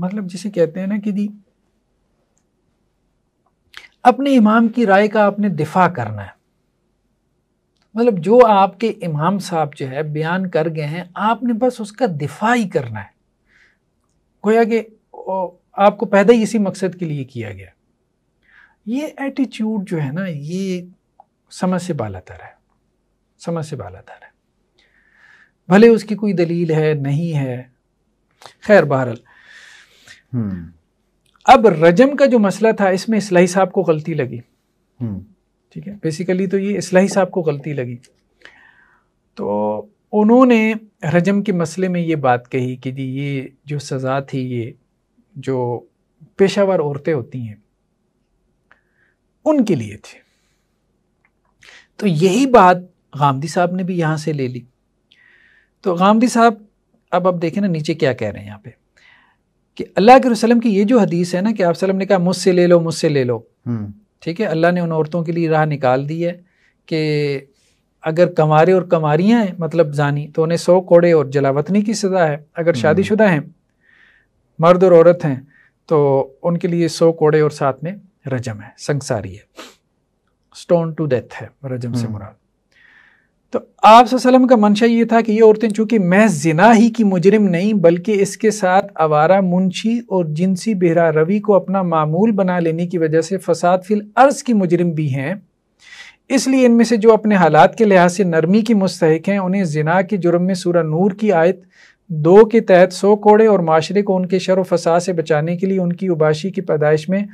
मतलब जिसे कहते हैं ना कि दी अपने इमाम की राय का आपने दिफा करना है मतलब जो आपके इमाम साहब जो है बयान कर गए हैं आपने बस उसका दिफा ही करना है गोया कि आपको पैदा ही इसी मकसद के लिए किया गया ये एटीट्यूड जो है ना ये समझ से बाला तर है समझ से बाला तर है भले उसकी कोई दलील है नहीं है खैर बहरल हम्म। अब रजम का जो मसला था इसमें इसलाई साहब को गलती लगी हम्म। ठीक है बेसिकली तो ये इसलाही साहब को गलती लगी तो उन्होंने रजम के मसले में ये बात कही कि जी ये जो सज़ा थी ये जो पेशावर औरतें होती हैं उनके लिए थी तो यही बात गांधी साहब ने भी यहाँ से ले ली तो गांधी साहब अब आप देखें ना नीचे क्या कह रहे हैं यहाँ पे कि अल्लाह के रसलम की ये जो हदीस है ना कि आप सलम ने कहा मुझसे ले लो मुझसे ले लो हम्म। ठीक है अल्लाह ने उन औरतों के लिए राह निकाल दी है कि अगर कमारे और कमारियाँ हैं मतलब जानी तो उन्हें सौ कोड़े और जलावतनी की सज़ा है अगर हम्म। शादीशुदा हैं मर्द और औरत हैं तो उनके लिए सौ कोड़े और साथ में रजम है संसारी है स्टोन टू डेथ है रजम से हम्म। मुराद तो आप का मंशा ये था कि ये औरतें चूँकि मैं जिना ही की मुजरिम नहीं बल्कि इसके साथ आवारा मुंशी और जिनसी बहरा रवि को अपना मामूल बना लेने की वजह से फसाद फिल अर्ज़ की मुजरिम भी हैं इसलिए इनमें से जो अपने हालात के लिहाज से नरमी की मुस्तक हैं उन्हें जिना के जुर्म में सूर नूर की आयत दो के तहत सौ कोड़े और माशरे को उनके शर फसाद से बचाने के लिए उनकी उबाशी की पैदाइश में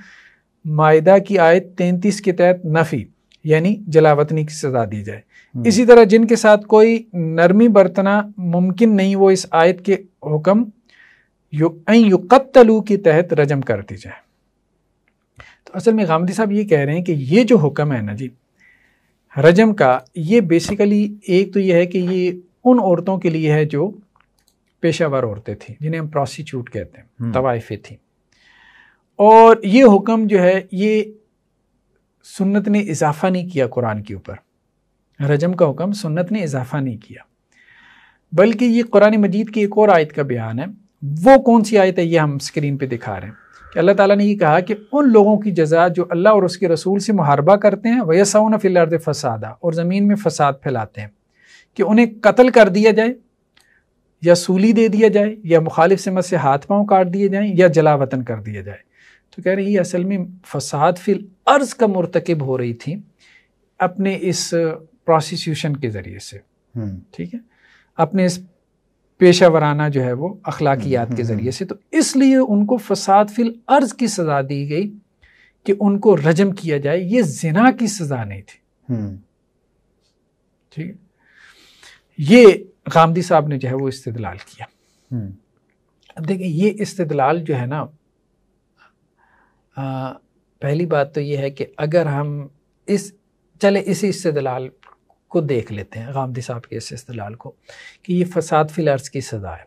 मायदा की आयत तैंतीस के तहत नफ़ी यानी जलावतनी की सजा दी जाए हम्म। इसी तरह जिनके साथ कोई नरमी बरतना मुमकिन नहीं वो इस आयत के हुक्म युकतलू के तहत रजम कर दी जाए तो असल में गांधी साहब ये कह रहे हैं कि ये जो हुक्म है ना जी रजम का ये बेसिकली एक तो ये है कि ये उन औरतों के लिए है जो पेशावर औरतें थी जिन्हें हम प्रोसीच्यूट कहते हैं हम्म। तवाइफें थी और ये हुक्म जो है ये सुन्नत ने इजाफा नहीं किया कुरान के ऊपर रजम का हुक्म सुन्नत ने इजाफा नहीं किया बल्कि ये कुरान मजीद की एक और आयत का बयान है वो कौन सी आयत है ये हम स्क्रीन पे दिखा रहे हैं कि अल्लाह ताला ने ये कहा कि उन लोगों की जजा जो अल्लाह और उसके रसूल से मुहारबा करते हैं वयसाउन फ़िलर्द फसादा और ज़मीन में फसाद फैलाते हैं कि उन्हें कत्ल कर दिया जाए या सूली दे दिया जाए या मुखालिफ समझ से हाथ पाँव काट दिए जाएँ या जला वतन कर दिया जाए तो कह रहे ये असल में फसाद फिल अर्ज का मुरतकब हो रही थी अपने इस प्रोसिक्यूशन के ज़रिए से हम्म। ठीक है अपने इस पेशा वराना जो है वो अखलाकियात के हम्म, हम्म, ज़रिए से तो इसलिए उनको फसाद फिल अर्ज की सज़ा दी गई कि उनको रजम किया जाए ये जिना की सज़ा नहीं थी ठीक है ये गांधी साहब ने जो है वो इस्तेदलाल किया अब देखिए ये इस्तेदलाल जो है ना आ, पहली बात तो ये है कि अगर हम इस चले इसी इस्तलाल को देख लेते हैं गामदी साहब के इस इस्तलाल को कि ये फसाद फिलर्स की सज़ा है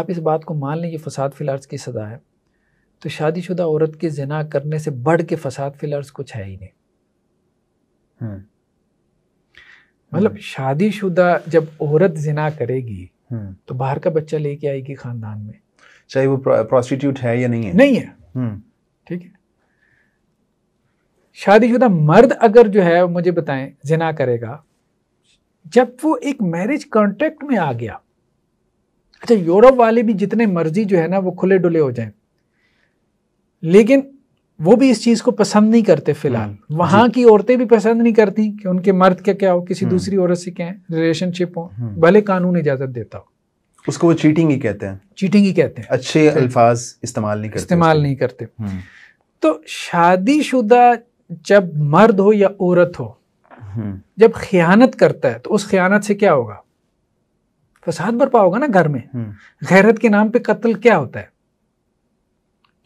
आप इस बात को मान लें ये फसाद फिलर्स की सज़ा है तो शादीशुदा औरत के जना करने से बढ़ के फसाद फिलर्स कुछ है ही नहीं हम्म। मतलब शादीशुदा जब औरत जिना करेगी हम्म। तो बाहर का बच्चा लेके आएगी खानदान में चाहे वो प्रोस्टिट्यूट है या नहीं है नहीं है हम्म। ठीक है शादीशुदा मर्द अगर जो है मुझे बताएं जिना करेगा जब वो एक मैरिज कॉन्ट्रैक्ट में आ गया अच्छा यूरोप वाले भी जितने मर्जी जो है ना वो खुले डुले हो जाएं लेकिन वो भी इस चीज को पसंद नहीं करते फिलहाल हम्म। वहां की औरतें भी पसंद नहीं करती कि उनके मर्द क्या क्या हो किसी हम्म। दूसरी औरत से क्या है रिलेशनशिप हो भले कानून इजाजत देता हो उसको वो चीटिंग ही कहते हैं चीटिंग ही कहते हैं अच्छे अल्फाज इस्तेमाल नहीं करते इस्तेमाल नहीं करते हम्म। तो शादीशुदा जब मर्द हो या औरत हो हम्म। जब खयानत करता है तो उस खयानत से क्या होगा फसाद बरपा होगा ना घर में हम्म। गैरत के नाम पे कत्ल क्या होता है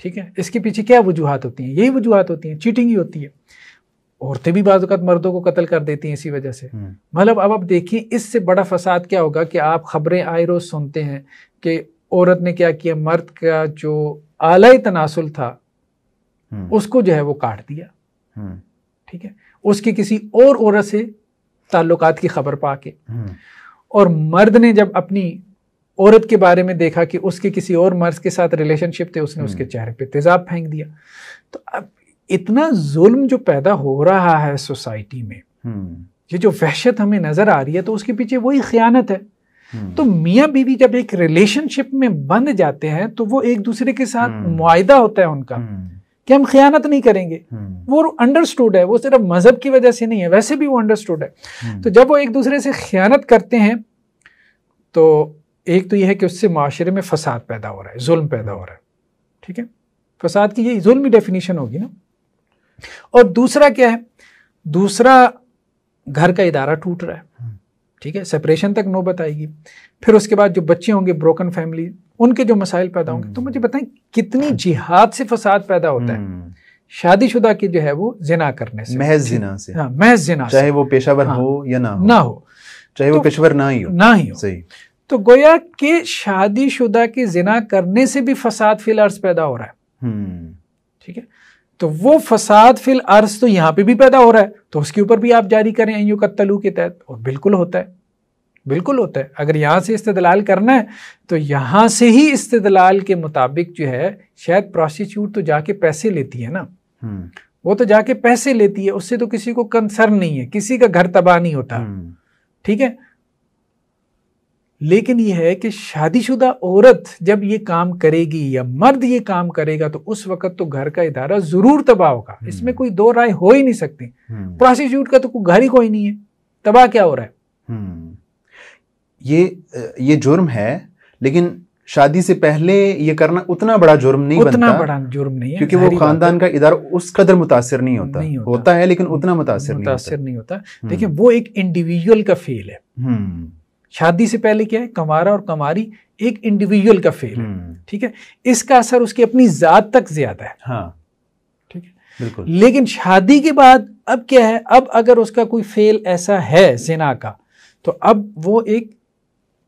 ठीक है इसके पीछे क्या वजूहत होती हैं यही वजूहत होती हैं चीटिंग ही होती है औरतें भी बाजूकत मर्दों को कत्ल कर देती हैं इसी वजह से हम्म। मतलब अब आप देखिए इससे बड़ा फसाद क्या होगा कि आप खबरें आए रोज सुनते हैं कि औरत ने क्या किया मर्द का जो आलाई तनासुल था हम्म। उसको जो है वो काट दिया हम्म। ठीक है उसके किसी और औरत से ताल्लुकात की खबर पाके और मर्द ने जब अपनी औरत के बारे में देखा कि उसके किसी और मर्द के साथ रिलेशनशिप थे उसने उसके चेहरे पे तेजाब फेंक दिया तो अब इतना जुल्म जो पैदा हो रहा है सोसाइटी में हम्म। ये जो वहशत हमें नजर आ रही है तो उसके पीछे वही खयानत है हम्म। तो मियाँ बीवी जब एक रिलेशनशिप में बंध जाते हैं तो वो एक दूसरे के साथ हम्म। मुआदा होता है उनका कि हम खयानत नहीं करेंगे वो अंडरस्टूड है वो सिर्फ मजहब की वजह से नहीं है वैसे भी वो अंडरस्टूड है तो जब वो एक दूसरे से खयानत करते हैं तो एक तो यह है कि उससे माशरे में फसाद पैदा हो रहा है जुल्म पैदा हो रहा है ठीक है फसाद की यही जुल्म डेफिनेशन होगी ना और दूसरा क्या है दूसरा घर का इदारा टूट रहा है ठीक है सेपरेशन तक नो बताएगी फिर उसके बाद जो बच्चे होंगे ब्रोकन फैमिली उनके जो मसाइल पैदा होंगे तो हम्म। मुझे बताएं कितनी जिहाद से फसाद पैदा होता है हम्म। शादीशुदा की जो है वो जिना करने से महज जिना से हाँ महज जिना चाहे वो पेशावर हाँ, हो या ना हो ना हो चाहे तो, वो पेशावर ना ही हो ना ही हो सही तो गोया के शादीशुदा की जिना करने से भी फसाद फिलर्स पैदा हो रहा है हम्म। ठीक है तो वो फसाद फिल अर्ज तो यहां पे भी पैदा हो रहा है तो उसके ऊपर भी आप जारी करें यू कत्तलू के तहत और बिल्कुल होता है बिल्कुल होता है अगर यहां से इस्तेदलाल करना है तो यहां से ही इस्तेदलाल के मुताबिक जो है शायद प्रोस्टिट्यूट तो जाके पैसे लेती है ना हम्म। वो तो जाके पैसे लेती है उससे तो किसी को कंसर्न नहीं है किसी का घर तबाह नहीं होता हम्म। ठीक है लेकिन यह है कि शादीशुदा औरत जब ये काम करेगी या मर्द ये काम करेगा तो उस वक्त तो घर का इदारा जरूर तबाह होगा हम्म। इसमें कोई दो राय हो ही नहीं सकती प्रोस्टिट्यूट हम्म। का तो घर ही कोई नहीं है तबाह क्या हो रहा है हम्म। ये ये जुर्म है लेकिन शादी से पहले ये करना उतना बड़ा जुर्म नहीं उतना बनता, बड़ा जुर्म नहीं है क्योंकि वो खानदान का इधारा उस कदर मुतासर नहीं होता नहीं होता, होता है लेकिन उतना मुतासर नहीं होता देखिये होता देखिए वो एक इंडिविजुअल का फेल है शादी से पहले क्या है कमारा और कमारी एक इंडिविजुअल का फेल है हम्म। ठीक है इसका असर उसकी अपनी जात तक ज्यादा है हाँ ठीक है बिल्कुल लेकिन शादी के बाद अब क्या है अब अगर उसका कोई फेल ऐसा है जिना का तो अब वो एक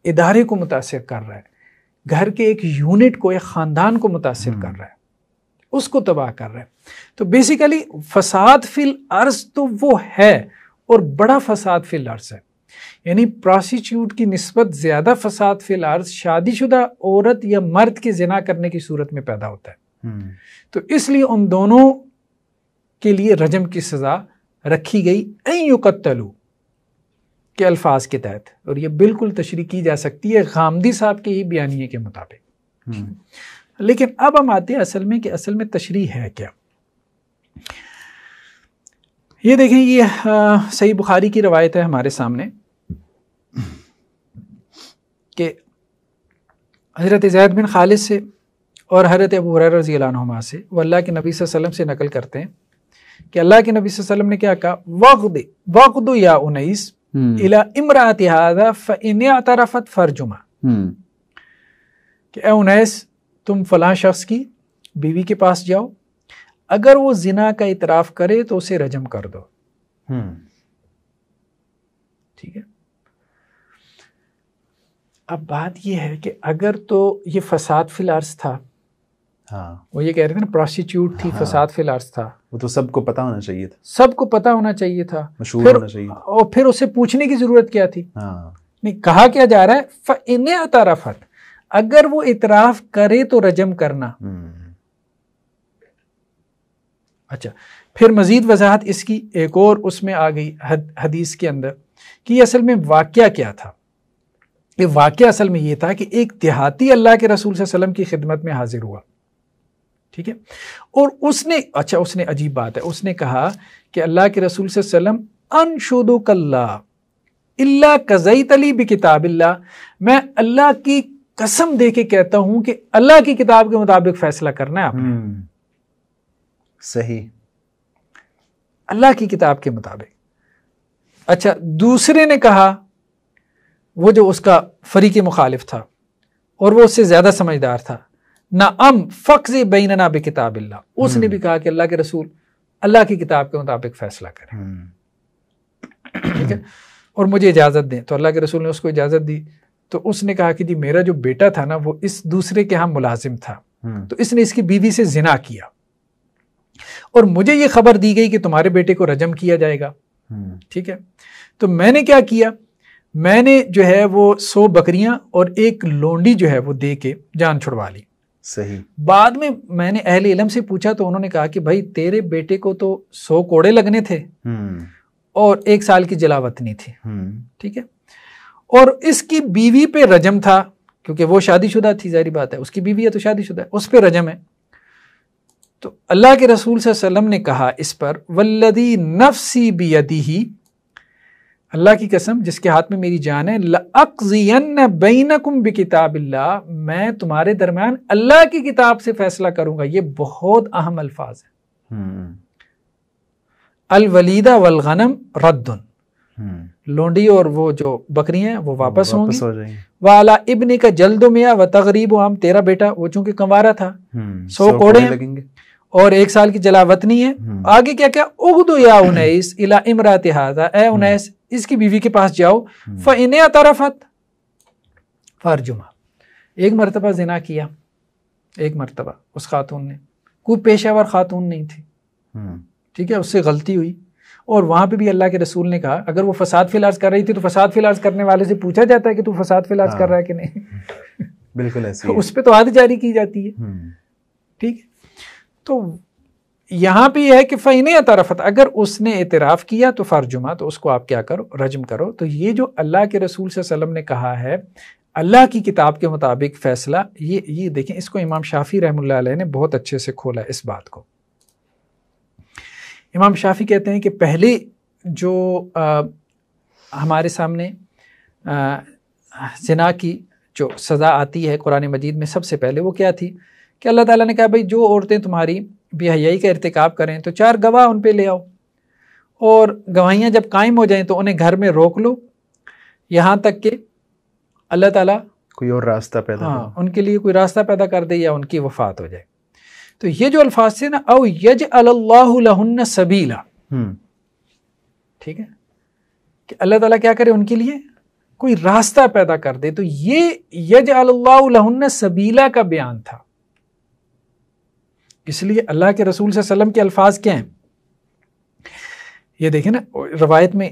इदारे को मुतासर कर रहा है घर के एक यूनिट को एक ख़ानदान को मुतासर कर हम्म। रहा है उसको तबाह कर रहा है तो बेसिकली फसाद फिल अर्ज तो वो है और बड़ा फसाद फिल अर्ज है यानी प्रोसिट्यूट की नस्बत ज़्यादा फसाद फिल अर्ज शादीशुदा औरत या मर्द के जना करने की सूरत में पैदा होता है हम्म। तो इसलिए उन दोनों के लिए रजम की सज़ा रखी गई अयुकत्तलू के अल्फाज के तहत और यह बिल्कुल तशरी की जा सकती है गामदी साहब के ही बयानी के मुताबिक हम्म। लेकिन अब हम आते हैं असल में कि असल में तशरी है क्या ये देखें ये आ, सही बुखारी की रवायत है हमारे सामने हज़रत जैद बिन खालिद से और हज़रत अबू हुरैर रजी अल्लाह से वो अल्लाह के नबी वसल्लम से नकल करते हैं कि अल्लाह के नबी वसल्लम ने क्या कहा वक़द वक़द या उनईस हम्म। इला इमरात हादा फ़िन तरफत फ़रजुमा हम्म। कि ए उनैस तुम फ़लाँ शख्स की बीवी के पास जाओ अगर वो जिना का इतराफ़ करे तो उसे रजम कर दो हम्म। ठीक है अब बात यह है कि अगर तो ये फसाद फिलार्स था हाँ वो ये कह रहे थे ना प्रोस्टिट्यूट थी हाँ, फसाद फिलार्स था वो तो सबको पता होना चाहिए था सबको पता होना चाहिए था मशहूर होना चाहिए और फिर उसे पूछने की जरूरत क्या थी हाँ नहीं कहा क्या जा रहा है फ इन्हें अतारफत अगर वो इतराफ करे तो रजम करना हम्म। अच्छा फिर मजीद वजाहत इसकी एक और उसमें आ गई हद, हदीस के अंदर कि असल में वाक्य क्या था ये वाक्य असल में ये था कि एक देहाती अल्लाह के रसूल वसलम की खिदमत में हाजिर हुआ ठीक है और उसने अच्छा उसने अजीब बात है उसने कहा कि अल्लाह के रसूल वसलम अनशुदो कल्ला इल्ला कजई तली भी किताबिल्ला मैं अल्लाह की कसम दे के कहता हूं कि अल्लाह की किताब के मुताबिक फैसला करना है आपने हम्म। सही अल्लाह की किताब के मुताबिक अच्छा दूसरे ने कहा वो जो उसका फरीक मुखालिफ था और वो उससे ज़्यादा समझदार था ना अम फ़क्ज़ ना बे किताब उसने हम्म। भी कहा कि अल्लाह के रसूल अल्लाह की किताब के मुताबिक फ़ैसला करें हम्म। ठीक है और मुझे इजाज़त दें तो अल्लाह के रसूल ने उसको इजाज़त दी तो उसने कहा कि जी मेरा जो बेटा था ना वो इस दूसरे के यहाँ मुलाजिम था हम्म। तो इसने इसकी बीवी से जिना किया और मुझे ये खबर दी गई कि तुम्हारे बेटे को रजम किया जाएगा ठीक है तो मैंने क्या किया मैंने जो है वो सौ बकरियां और एक लोंडी जो है वो दे के जान छुड़वा ली सही बाद में मैंने अहल इलम से पूछा तो उन्होंने कहा कि भाई तेरे बेटे को तो सौ कोड़े लगने थे हम्म। और एक साल की जलावतनी थी हम्म। ठीक है और इसकी बीवी पे रजम था क्योंकि वो शादीशुदा थी जारी बात है उसकी बीवी है तो शादीशुदा है उस पर रजम है तो अल्लाह के रसूल वसल्लम ने कहा इस पर वल्लदी नफसी बियदी अल्लाह की कसम जिसके हाथ में मेरी जान है बैनकुम बि किताब मैं तुम्हारे दरमियान अल्लाह की किताब से फैसला करूंगा ये बहुत अहम अल्फाज है हम्म। अलवलीदा वलगनम रद्दन हम्म। लोंडी और वो जो बकरी हैं वो वापस, वापस होंगी हो वाला इब्ने का जल्द मिया व तगरीब हम तेरा बेटा वो चूंकि कंवारा था हम्म। सो कोड़े लगेंगे और एक साल की जलावतनी है आगे क्या क्या उगदो या उनैस इला इमरा तिहाजा ए उनैस इसकी बीवी के पास जाओ हम्म। फ़िन तरफत फ़र्जुमा एक मरतबा जिना किया एक मरतबा उस खातून ने कोई पेशावर खातून नहीं थी हम्म। ठीक है उससे गलती हुई और वहां पे भी अल्लाह के रसूल ने कहा अगर वो फसाद फिलाज कर रही थी तो फसाद फिलाज करने वाले से पूछा जाता है कि तू फसाद फिलाज कर हाँ। रहा है कि नहीं बिल्कुल ऐसे तो उस पर तो आदि जारी की जाती है हम्म। ठीक तो यहाँ यह है कि फ़ैन तरफत अगर उसने एतराफ़ किया तो फर्जुमा तो उसको आप क्या करो रजम करो तो ये जो अल्लाह के रसूल सलम ने कहा है अल्लाह की किताब के मुताबिक फ़ैसला ये ये देखें इसको इमाम शाफ़ी रहमुल्लाह ने बहुत अच्छे से खोला इस बात को इमाम शाफ़ी कहते हैं कि पहले जो आ, हमारे सामने जना की जो सज़ा आती है कुरान मजीद में सबसे पहले वो क्या थी कि अल्लाह ताला ने कहा भाई जो औरतें तुम्हारी बेहयाई हाँ, का इरतकब करें तो चार गवाह उन पर ले आओ और गवाहियाँ जब कायम हो जाएँ तो उन्हें घर में रोक लो यहाँ तक कि अल्लाह ताला कोई और रास्ता पैदा हाँ उनके लिए कोई रास्ता पैदा कर दे या उनकी वफात हो जाए तो ये जो अल्फाज थे ना अव यज अल्लाहन्न सबीला हम्म। ठीक है कि अल्लाह ताला क्या करे उनके लिए कोई रास्ता पैदा कर दे तो ये यज अल्लाहन्न सबीला का बयान था इसलिए अल्लाह के रसूल वसल्लम के अल्फाज क्या हैं ये देखें ना रवायत में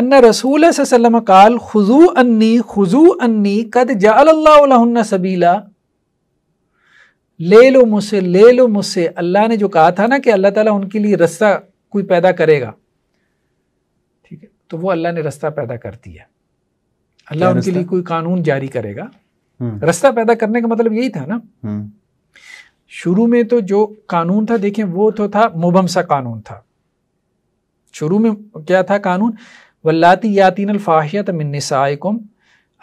अन रसूल वसल्लम काल खुजू अन्नी खुजू अन्नी कद जाल्ला सबीला ले लो मुझसे ले लो मुझसे अल्लाह ने जो कहा था ना कि अल्लाह ताला उनके लिए रास्ता कोई पैदा करेगा ठीक है तो वो अल्लाह ने रास्ता पैदा कर दिया अल्लाह उनके लिए कोई कानून जारी करेगा हम्म। रास्ता पैदा करने का मतलब यही था ना हम्म। शुरू में तो जो कानून था देखें वो तो था मुबमसा कानून था शुरू में क्या था कानून वल्लाती यातीन अलफाहियत मिनसाकुम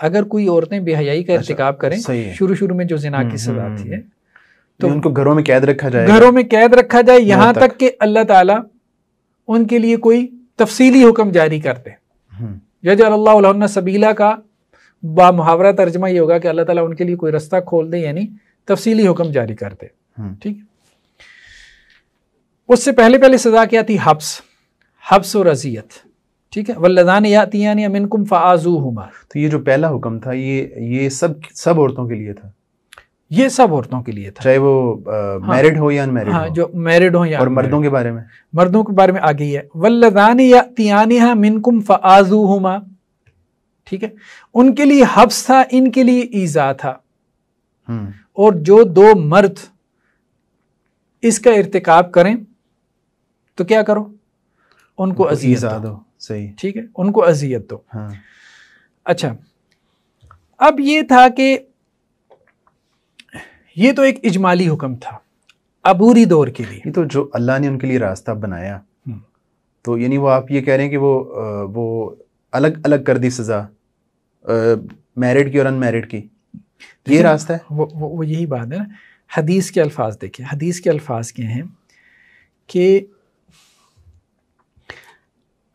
अगर कोई औरतें बेहयाई का अच्छा, इरतकाब करें शुरू शुरू में जो जिना की हम्म, सजा थी हम्म, है हम्म। तो उनको घरों में कैद रखा जाए घरों में कैद रखा जाए यहाँ तक, तक कि अल्लाह ताला उनके लिए कोई तफसीली हुक्म जारी करते दे सबीला का बा मुहावरा तर्जमा ये होगा कि अल्लाह ताला उनके लिए कोई रास्ता खोल दे यानी तफसीली हुक्म जारी कर दे हम्म। ठीक उससे पहले पहले सज़ा क्या थी हब्स हब्स और अजियत ठीक है वल्लदान यातियान अमिनकुम फ़ाजू हुमा तो ये जो पहला हुक्म था ये ये सब सब औरतों के लिए था ये सब औरतों के लिए था चाहे वो हाँ। मैरिड हाँ, हो या अनमैरिड हाँ, हो जो मैरिड हो या और मर्दों के बारे में मर्दों के बारे में आ गई है वल्लदान यातियानी हा मिनकुम फ़ाजू हुमा ठीक है उनके लिए हब्स था इनके लिए ईजा था हम्म। और जो दो मर्द इसका इरतकब करें तो क्या करो उनको अजियत दो सही ठीक है उनको अजियत दो हाँ। अच्छा अब ये था कि ये तो एक इजमाली हुक्म था अबूरी दौर के लिए तो जो अल्लाह ने उनके लिए रास्ता बनाया हम्म। तो यानी वो आप ये कह रहे हैं कि वो वो अलग अलग कर दी सज़ा मैरिड की और अनमेरिड की ये रास्ता है वो, वो, वो यही बात है ना हदीस के अल्फाज देखे हदीस के अल्फाज के हैं कि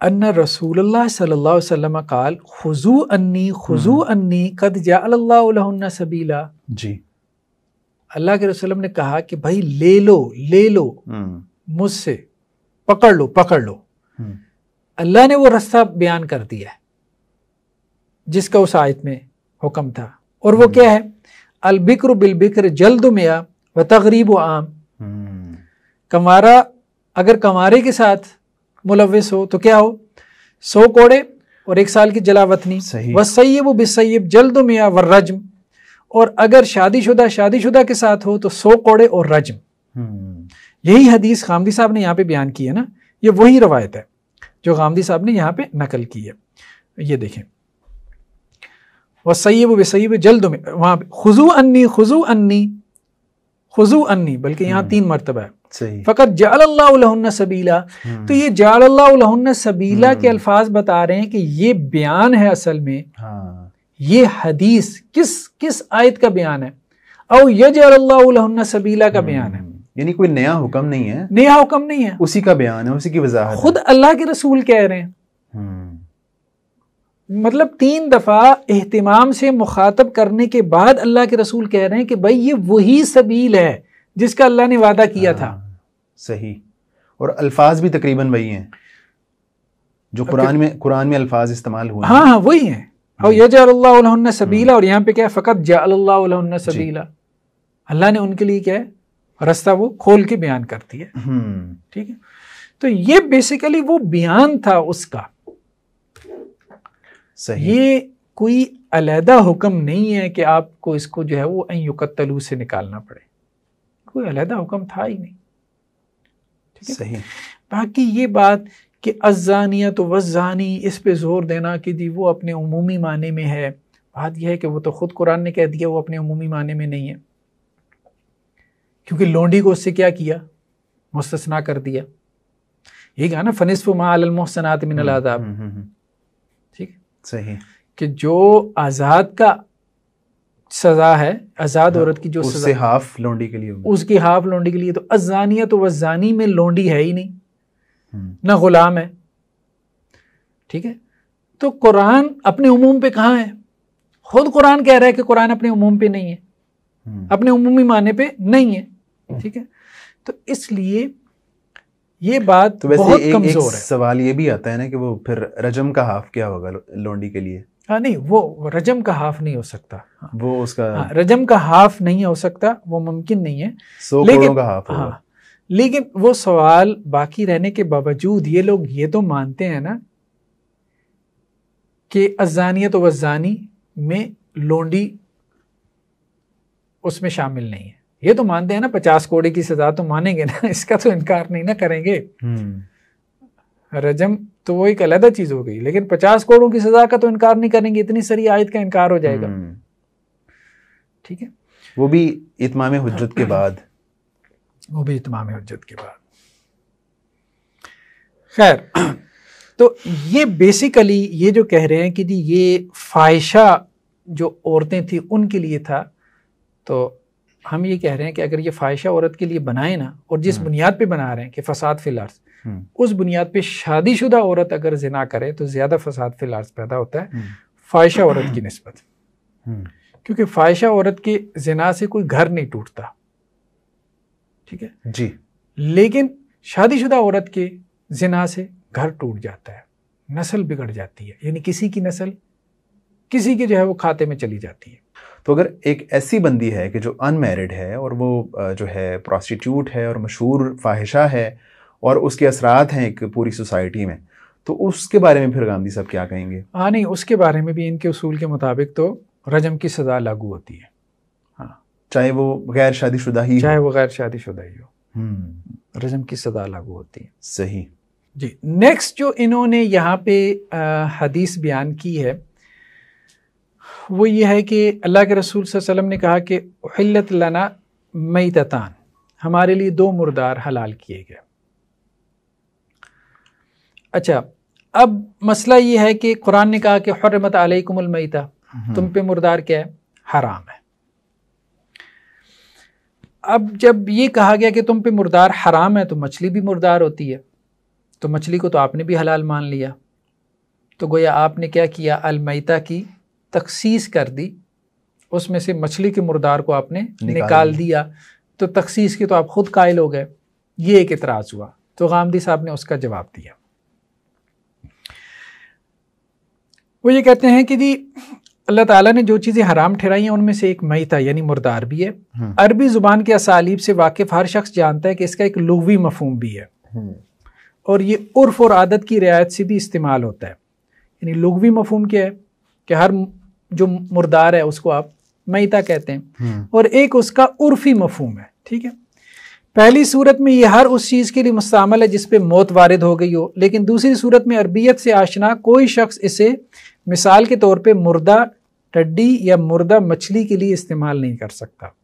अन रसूल सल्ला वसम काल खुजू अन्नी खुजू हम्म। अन्नी कद जा सबीला जी अल्लाह के रसूल ने कहा कि भाई ले लो ले लो हम्म। मुझसे पकड़ लो पकड़ लो हम्म। अल्लाह ने वो रास्ता बयान कर दिया जिसका उस आयत में हुक्म था और वो क्या है अलबिक्र बिलबिक्र जल्द मिया व तकरीब आम हम्म। कमारा अगर कमारे के साथ मुलविस हो तो क्या हो सौ कोड़े और एक साल की जलावतनी व सैब व बिसैब जल्द मिया व रजम और अगर शादीशुदा शादीशुदा के साथ हो तो सौ कोड़े और रजम हम्म। यही हदीस खामदी साहब ने यहाँ पे बयान की है ना ये वही रवायत है जो गांधी साहब ने यहाँ पे नकल की है ये देखें व सैब व सैब जल्द में वहाँ खुजू अन्नी खुजू अन्नी खुजू अन्नी बल्कि यहाँ हम्म। तीन मरतबा है फ़कत जाल्ला सबीला हम्म। तो ये जाल्ला सबीला के हम्म। अल्फाज बता रहे हैं कि ये बयान है असल में हाँ। ये हदीस किस किस आयत का बयान है औ यह जाल्ला सबीला का बयान है यानी कोई नया हुक्म नहीं है नया हुक्म नहीं है उसी का बयान है उसी की वजह खुद अल्लाह के रसूल कह रहे हैं हम्म। मतलब तीन दफ़ा अहतमाम से मुखातब करने के बाद अल्लाह के रसूल कह रहे हैं कि भाई ये वही सबील है जिसका अल्लाह ने वादा किया था हाँ, सही और अल्फाज भी तकरीबन वही हैं जो कुरान में कुरान में अल्फाज इस्तेमाल हुए हाँ हाँ वही हैं और जाल्ला सबीला हम्म। और यहाँ पे क्या है फ़कत जाल्ला सबीला अल्लाह ने उनके लिए क्या है रास्ता वो खोल के बयान करती है हम्म। ठीक है तो ये बेसिकली वो बयान था उसका सही ये कोई अलहदा हुक्म नहीं है कि आपको इसको जो है वो युकतलू से निकालना पड़े कोई अलहदा हुक्म था ही नहीं सही बाकी ये बात कि अजानिया तो वजानी इस पे जोर देना कि जी वो अपने अमूमी माने में है बात यह है कि वो तो ख़ुद कुरान ने कह दिया वो अपने अमूमी माने में नहीं है क्योंकि लोंडी को उससे क्या किया मुस्तना कर दिया ये कहा ना फनिस्फ मोहसनात मिन सही कि जो आज़ाद का सज़ा है आज़ाद औरत की जो उससे हाफ लोंडी के लिए उसकी हाफ लोंडी के लिए तो अजानिया तो वजानी में लोंडी है ही नहीं हम्म। ना गुलाम है ठीक है तो कुरान अपने उमूम पे कहाँ है खुद कुरान कह रहा है कि कुरान अपने उमूम पे नहीं है हम्म। अपने उमूमी माने पे नहीं है ठीक है तो इसलिए ये बात तो वैसे बहुत एक, एक है। सवाल ये भी आता है ना कि वो फिर रजम का हाफ क्या होगा लोंडी के लिए हाँ नहीं वो रजम का हाफ नहीं हो सकता हाँ, वो उसका आ, हाँ, रजम का हाफ नहीं हो सकता वो मुमकिन नहीं है सो लेकिन का हाफ हाँ, लेकिन वो सवाल बाकी रहने के बावजूद ये लोग ये तो मानते हैं ना कि अजानियत वजानी में लोंडी उसमें शामिल नहीं है ये तो मानते हैं ना पचास कोड़ी की सजा तो मानेंगे ना इसका तो इनकार नहीं ना करेंगे हम्म। रजम तो वो एक अलहदा चीज हो गई लेकिन पचास कोड़ों की सजा का तो इनकार नहीं करेंगे इतनी सारी आयत का इनकार हो जाएगा हम्म। ठीक है वो भी इतमाम हजरत के बाद वो भी इतमाम हजरत के बाद खैर तो ये बेसिकली ये जो कह रहे हैं कि जी ये फाइशा जो औरतें थी उनके लिए था तो हम ये कह रहे हैं कि अगर ये फाहिशा औरत के लिए बनाए ना और जिस हम्म। बुनियाद पे बना रहे हैं कि फसाद फिल हम्म। उस बुनियाद पे शादीशुदा औरत अगर जिना करे तो ज़्यादा फसाद फिल पैदा होता है हम्म। फाहिशा औरत की नस्बत क्योंकि फाहिशा औरत के जिना से कोई घर नहीं टूटता ठीक है जी लेकिन शादीशुदा औरत के जिना से घर टूट जाता है नस्ल बिगड़ जाती है यानी किसी की नस्ल किसी के जो है वो खाते में चली जाती है तो अगर एक ऐसी बंदी है कि जो अनमेरिड है और वो जो है प्रॉस्टिट्यूट है और मशहूर फाहिशा है और उसके असरात हैं एक पूरी सोसाइटी में तो उसके बारे में फिर गांधी साहब क्या कहेंगे हाँ नहीं उसके बारे में भी इनके उसूल के मुताबिक तो रजम की सज़ा लागू होती है हाँ चाहे वो गैर शादीशुदा ही चाहे वो गैर शादीशुदा ही हो हम्म। रजम की सज़ा लागू होती है सही जी नेक्स्ट जो इन्होंने यहाँ पे आ, हदीस बयान की है वो ये है कि अल्लाह के रसूल वसम ने कहा कि हलत लना मई ततान हमारे लिए दो मुर्दार हलाल किए गए अच्छा अब मसला ये है कि कुरान ने कहा कि हरमत अलैकुमलमैता हम्म। तुम पे मुर्दार क्या है हराम है अब जब ये कहा गया कि तुम पे मुर्दार हराम है तो मछली भी मुर्दार होती है तो मछली को तो आपने भी हलाल मान लिया तो गोया आपने क्या किया अलमैता की तखसीस कर दी उसमें से मछली के मुर्दार को आपने निकाल, निकाल दिया तो तखसीस की तो आप खुद कायल हो गए ये एक इतराज़ हुआ तो गांधी साहब ने उसका जवाब दिया वो ये कहते हैं कि जी अल्लाह ताला ने जो चीज़ें हराम ठहराई हैं उनमें से एक मईता यानी मुर्दार भी है हम्म। अरबी ज़ुबान के असालीब से वाकिफ़ हर शख्स जानता है कि इसका एक लघवी मफहम भी है हम्म। और ये उर्फ और आदत की रियायत से भी इस्तेमाल होता है यानी लघवी मफहम क्या है कि हर जो मुर्दार है उसको आप मैता कहते हैं हम्म। और एक उसका उर्फी मफहम है ठीक है पहली सूरत में यह हर उस चीज़ के लिए मुस्तमल है जिसपे मौत वारद हो गई हो लेकिन दूसरी सूरत में अरबियत से आशना कोई शख्स इसे मिसाल के तौर पे मुर्दा टड्डी या मुर्दा मछली के लिए इस्तेमाल नहीं कर सकता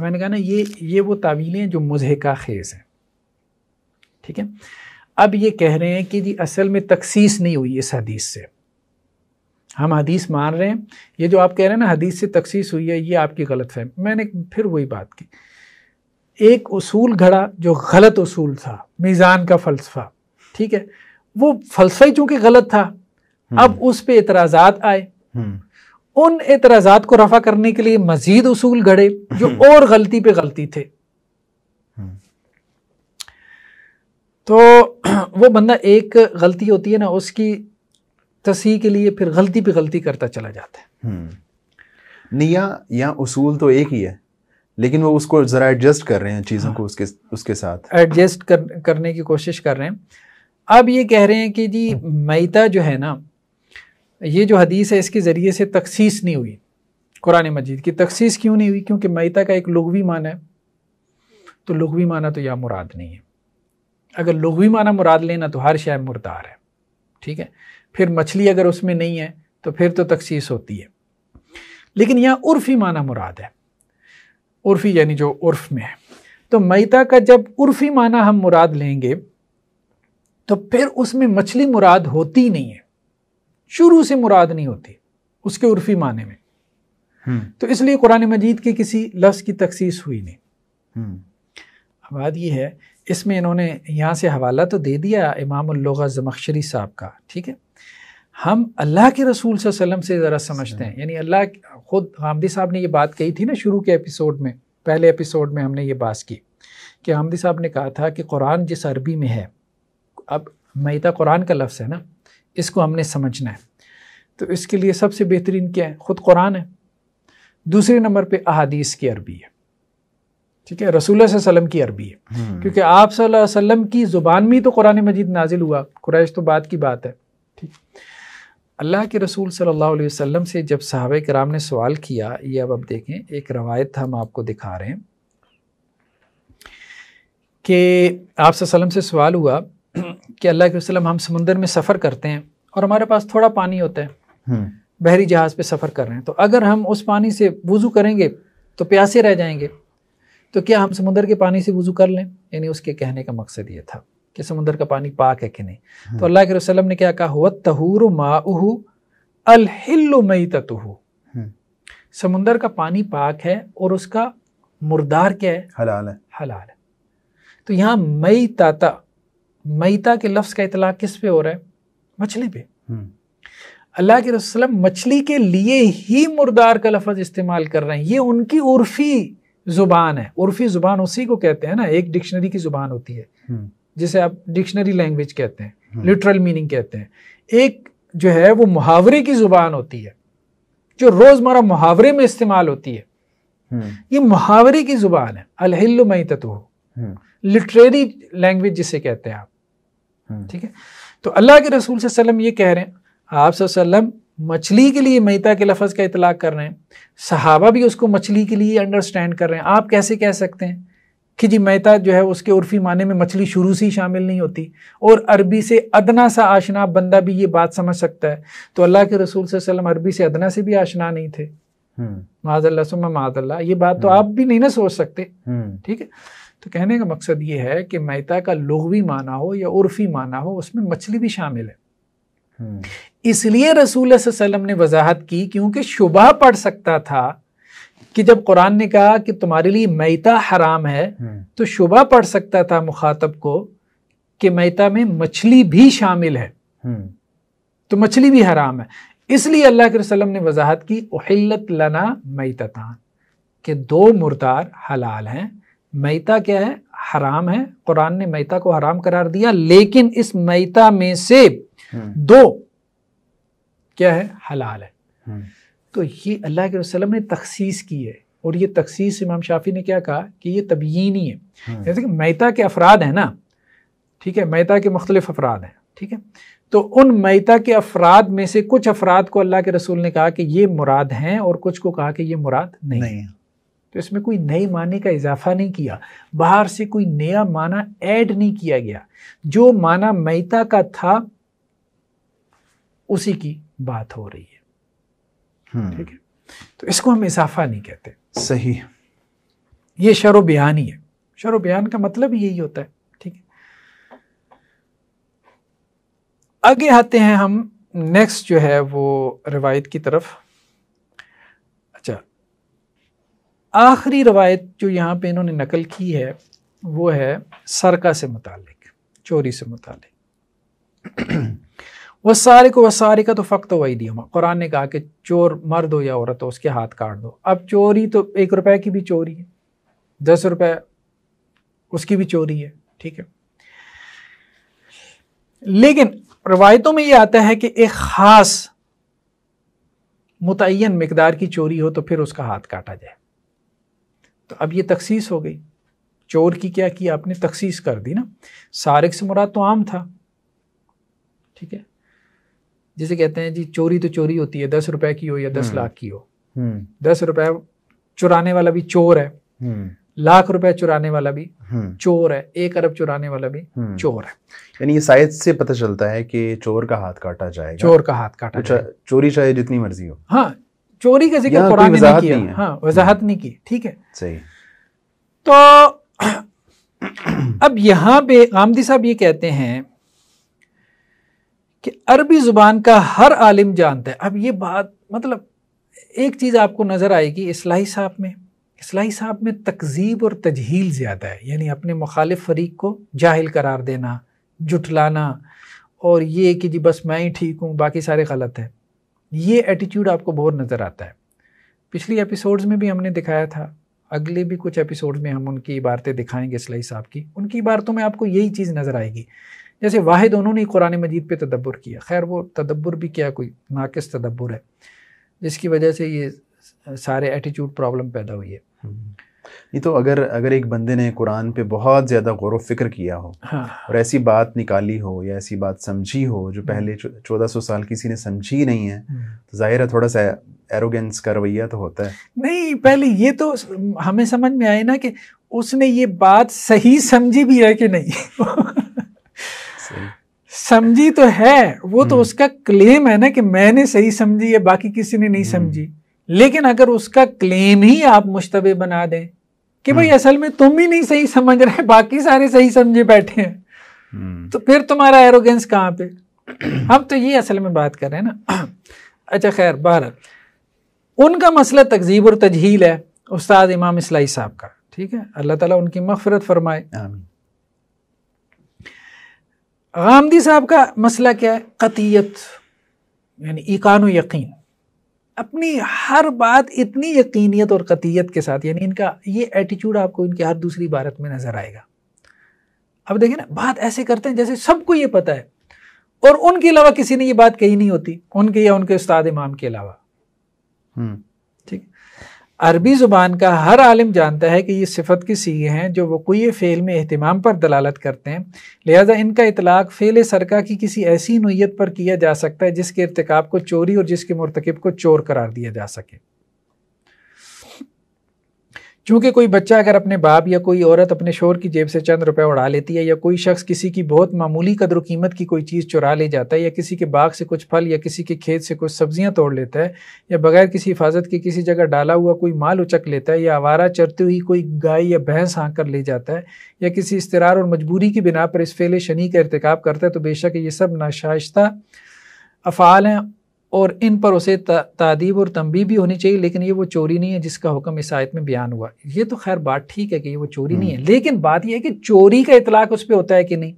मैंने कहा ना ये ये वो तावीलें जो मुजहका खेज हैं ठीक है अब ये कह रहे हैं कि जी असल में तखसीस नहीं हुई इस हदीस से हम हदीस मान रहे हैं ये जो आप कह रहे हैं ना हदीस से तकसीस हुई है ये आपकी गलत फहम मैंने फिर वही बात की एक उसूल घड़ा जो गलत उसूल था मीज़ान का फ़लसफ़ा ठीक है वो फ़लसफ़ा ही चूंकि गलत था हम्म। अब उस पर एतराज़ात आए हम्म। उन एतराज़ात को रफा करने के लिए मज़ीद उसूल घड़े जो हम्म। और गलती पे गलती थे तो वो बंदा एक गलती होती है ना उसकी तसी के लिए फिर गलती पे गलती करता चला जाता है हम्म। निया या उसूल तो एक ही है लेकिन वो उसको ज़रा एडजस्ट कर रहे हैं चीज़ों हाँ। को उसके उसके साथ एडजस्ट कर, करने की कोशिश कर रहे हैं अब ये कह रहे हैं कि जी मैता जो है ना ये जो हदीस है इसके ज़रिए से तखसीस नहीं हुई कुरान मजीद की तखसीस क्यों नहीं हुई क्योंकि मैता का एक लघवी माना है तो लघवी माना तो या मुराद नहीं है अगर लघवी माना मुराद लेना तो हर शायद मुर्दार है ठीक है फिर मछली अगर उसमें नहीं है तो फिर तो तखसीस होती है लेकिन यहाँ उर्फी माना मुराद है उर्फी यानी जो उर्फ में है तो मैता का जब उर्फी माना हम मुराद लेंगे तो फिर उसमें मछली मुराद होती नहीं है शुरू से मुराद नहीं होती उसके उर्फी माने में हम्म। तो इसलिए कुरान मजीद के किसी लफ्ज़ की तखसीस हुई नहीं हम्म। बात यह है इसमें इन्होंने यहाँ से हवाला तो दे दिया इमाम जमखशरी साहब का ठीक है हम अल्लाह के रसूल वसलम से ज़रा समझते हैं यानी अल्लाह खुद हामदी साहब ने ये बात कही थी ना शुरू के एपिसोड में पहले एपिसोड में हमने ये बात की कि हामदी साहब ने कहा था कि कुरान जिस अरबी में है अब मैता कुरान का लफ्ज़ है ना इसको हमने समझना है तो इसके लिए सबसे बेहतरीन क्या है ख़ुद कुरान है दूसरे नंबर पर अहादीस की अरबी है ठीक है रसूल वसलम की अरबी है हम्म। क्योंकि आप सल्लम की ज़ुबान में ही तो कुरान मजीद नाजिल हुआ कुरैश तो बात की बात है ठीक अल्लाह के रसूल सल्लल्लाहु अलैहि वसल्लम से जब सहाब कराम ने सवाल किया ये अब अब देखें एक रवायत हम आपको दिखा रहे हैं कि आप वसल्लम से सवाल हुआ कि अल्लाह के वसलम हम समुंदर में सफ़र करते हैं और हमारे पास थोड़ा पानी होता है हम्म। बहरी जहाज़ पे सफ़र कर रहे हैं तो अगर हम उस पानी से वज़ू करेंगे तो प्यासे रह जाएंगे तो क्या हम समुंदर के पानी से वज़ू कर लें यानी उसके कहने का मकसद ये था कि समुद्र का पानी पाक है कि नहीं हाँ। तो अल्लाह के वसल्लम ने क्या कहा हुआ तहूर माऊ मई ततुहू हाँ। समुंदर का पानी पाक है और उसका मुर्दार क्या है हलाल है हलाल है तो यहाँ मई ताता मईता के लफ्ज़ का इतला किस पे हो रहा है मछली पे हाँ। अल्लाह के रसलम मछली के लिए ही मुर्दार का लफज इस्तेमाल कर रहे हैं ये उनकी उर्फी ज़ुबान है उर्फी ज़ुबान उसी को कहते हैं ना एक डिक्शनरी की ज़ुबान होती है जिसे आप डिक्शनरी लैंग्वेज कहते हैं लिटरल हम्म। मीनिंग कहते हैं एक जो है वो मुहावरे की जुबान होती है जो रोजमर्रा मुहावरे में इस्तेमाल होती है हम्म। ये मुहावरे की जुबान है अलहिल्ल मई तत्व लिटरेरी लैंग्वेज जिसे कहते हैं आप हम्म। ठीक है तो अल्लाह के रसूल सल्लम ये कह रहे हैं आप सल्लम मछली के लिए मैता के लफज का इतलाक कर रहे हैं सहाबा भी उसको मछली के लिए अंडरस्टैंड कर रहे हैं आप कैसे कह सकते हैं कि जी मैता जो है उसके उर्फी माने में मछली शुरू से ही शामिल नहीं होती और अरबी से अदना सा आशना बंदा भी ये बात समझ सकता है तो अल्लाह के रसूल सल्लम अरबी से अदना से भी आशना नहीं थे माजल्ला सुम माजल्ला ये बात तो हम्म। आप भी नहीं ना सोच सकते हम्म। ठीक है तो कहने का मकसद ये है कि मैता का लोहवी माना हो या उर्फी माना हो उसमें मछली भी शामिल है हम्म। इसलिए रसूल वसल्लम ने वजाहत की क्योंकि शुबा पड़ सकता था कि जब कुरान ने कहा कि तुम्हारे लिए मैता हराम है हम्म। तो शुबा पड़ सकता था मुखातब को कि मैता में मछली भी शामिल है हम्म। तो मछली भी हराम है इसलिए अल्लाह के वसल्लम ने वजाहत की उहिल्लत लना मैता कि दो मुर्दार हलाल हैं मैता क्या है हराम है कुरान ने मैता को हराम करार दिया लेकिन इस मैता में से हम्म। दो क्या है हलाल है तो ये अल्लाह के वसलम ने तखसीस की है और ये तखसीस इमाम शाफी ने क्या कहा कि ये तबयीनी है हाँ। जैसे कि मैता के अफराद हैं ना ठीक है मैता के मुख्तलिफ अफराद हैं ठीक है तो उन मैता के अफराद में से कुछ अफराद को अल्लाह के रसूल ने कहा कि ये मुराद हैं और कुछ को कहा कि ये मुराद नहीं, नहीं है तो इसमें कोई नए माने का इजाफा नहीं किया बाहर से कोई नया माना ऐड नहीं किया गया जो माना मैता का था उसी की बात हो रही है हम्म। ठीक है तो इसको हम इजाफा नहीं कहते सही ये शर बयान ही है शर बयान का मतलब यही होता है ठीक है आगे आते हैं हम नेक्स्ट जो है वो रवायत की तरफ अच्छा आखिरी रवायत जो यहां पे इन्होंने नकल की है वो है सरका से मुतालिक चोरी से मुतालिक वह सारे को वह सारे का तो फ़क्त तो वही दिया कुरान ने कहा कि चोर मर्द हो या औरत हो उसके हाथ काट दो अब चोरी तो एक रुपए की भी चोरी है दस रुपए उसकी भी चोरी है ठीक है लेकिन रवायतों में ये आता है कि एक ख़ास मुतन मकदार की चोरी हो तो फिर उसका हाथ काटा जाए तो अब ये तखसीस हो गई चोर की क्या की आपने तखसीस कर दी ना सारिक से मुराद तो आम था ठीक है जिसे कहते हैं जी चोरी तो चोरी होती है दस रुपए की हो या दस हम्म। लाख की हो हम्म। दस रुपए चुराने वाला भी चोर है हम्म। लाख रुपए चुराने वाला भी चोर है एक अरब चुराने वाला भी चोर है यानी ये साइज से पता चलता है कि चोर का हाथ काटा जाए चोर का हाथ काटा अच्छा, जाए चोरी चाहे जितनी मर्जी हो हाँ चोरी का जिक्र कुरान नहीं किया हाँ वजाहत नहीं की ठीक है सही तो अब यहाँ पे आमदी साहब ये कहते हैं कि अरबी ज़ुबान का हर आलिम जानता है अब ये बात मतलब एक चीज़ आपको नज़र आएगी इसलाही साहब में इसलाही साहब में तकजीब और तजहील ज़्यादा है यानी अपने मुखालिफ फरीक को जाहिल करार देना जुटलाना और ये कि जी बस मैं ही ठीक हूँ बाकी सारे गलत है ये एटीट्यूड आपको बहुत नज़र आता है पिछली एपिसोड्स में भी हमने दिखाया था अगले भी कुछ एपिसोड्स में हम उनकी इबारतें दिखाएंगे इसलाई साहब की उनकी इबारतों में आपको यही चीज़ नज़र आएगी जैसे वाहिद उन्होंने कुरान मजीद पे तदब्बर किया खैर वो तदब्बर भी क्या कोई नाकस तदब्बर है जिसकी वजह से ये सारे एटीट्यूड प्रॉब्लम पैदा हुई है हम्म। ये तो अगर अगर एक बंदे ने कुरान पे बहुत ज़्यादा गौर फिक्र किया हो हाँ। और ऐसी बात निकाली हो या ऐसी बात समझी हो जो हम्म। पहले चौदह सौ साल किसी ने समझी नहीं है हम्म। तो ज़ाहिर है थोड़ा सा एरोगेंस का रवैया तो होता है नहीं पहले ये तो हमें समझ में आए ना कि उसने ये बात सही समझी भी है कि नहीं समझी तो है वो तो हम्म। उसका क्लेम है ना कि मैंने सही समझी है बाकी किसी ने नहीं हम्म। समझी लेकिन अगर उसका क्लेम ही आप मुश्तबे बना दें कि भाई हम्म। असल में तुम ही नहीं सही समझ रहे बाकी सारे सही समझे बैठे हैं तो फिर तुम्हारा एरोगेंस कहाँ पे हम तो ये असल में बात कर रहे हैं ना अच्छा खैर बहर उनका मसला तकजीब और तजहील है उस्ताद इमाम इस्लाही साहब का ठीक है अल्लाह ताला उनकी मफफरत फरमाए आमीन गामदी साहब का मसला क्या है कतीयत यानी इकान यकीन अपनी हर बात इतनी यकीनियत और कतीयत के साथ यानी इनका ये एटीट्यूड आपको इनकी हर दूसरी भारत में नज़र आएगा अब देखिए ना बात ऐसे करते हैं जैसे सबको ये पता है और उनके अलावा किसी ने ये बात कही नहीं होती उनके या उनके उस्ताद इमाम के अलावा हम्म। अरबी ज़ुबान का हर आलिम जानता है कि ये सिफत की सीगे हैं जो वक़ी फ़ेल में अहतमाम पर दलालत करते हैं लिहाजा इनका इतलाक़ फ़ेल सरका की किसी ऐसी नोयत पर किया जा सकता है जिसके इरतकब को चोरी और जिसके मरतकब को चोर करार दिया जा सके चूंकि कोई बच्चा अगर अपने बाप या कोई औरत अपने शोर की जेब से चंद रुपए उड़ा लेती है या कोई शख्स किसी की बहुत मामूली कदर कीमत की कोई चीज़ चुरा ले जाता है या किसी के बाग से कुछ फल या किसी के खेत से कुछ सब्जियां तोड़ लेता है या बगैर किसी हिफाजत के किसी जगह डाला हुआ कोई माल उचक लेता है या आवारा चरती हुई कोई गाय या भैंस हाँक कर ले जाता है या किसी इसतरार और मजबूरी की बिना पर इस फेले शनि का इरतकब करता है तो बेशक ये सब नाशाइस्ता अफ़ाल हैं और इन पर उसे तादीब और तंबी भी होनी चाहिए लेकिन ये वो चोरी नहीं है जिसका हुक्म इस आयत में बयान हुआ ये तो खैर बात ठीक है कि ये वो चोरी नहीं है हम्म। लेकिन बात यह है कि चोरी का इतलाक उस पर होता है कि नहीं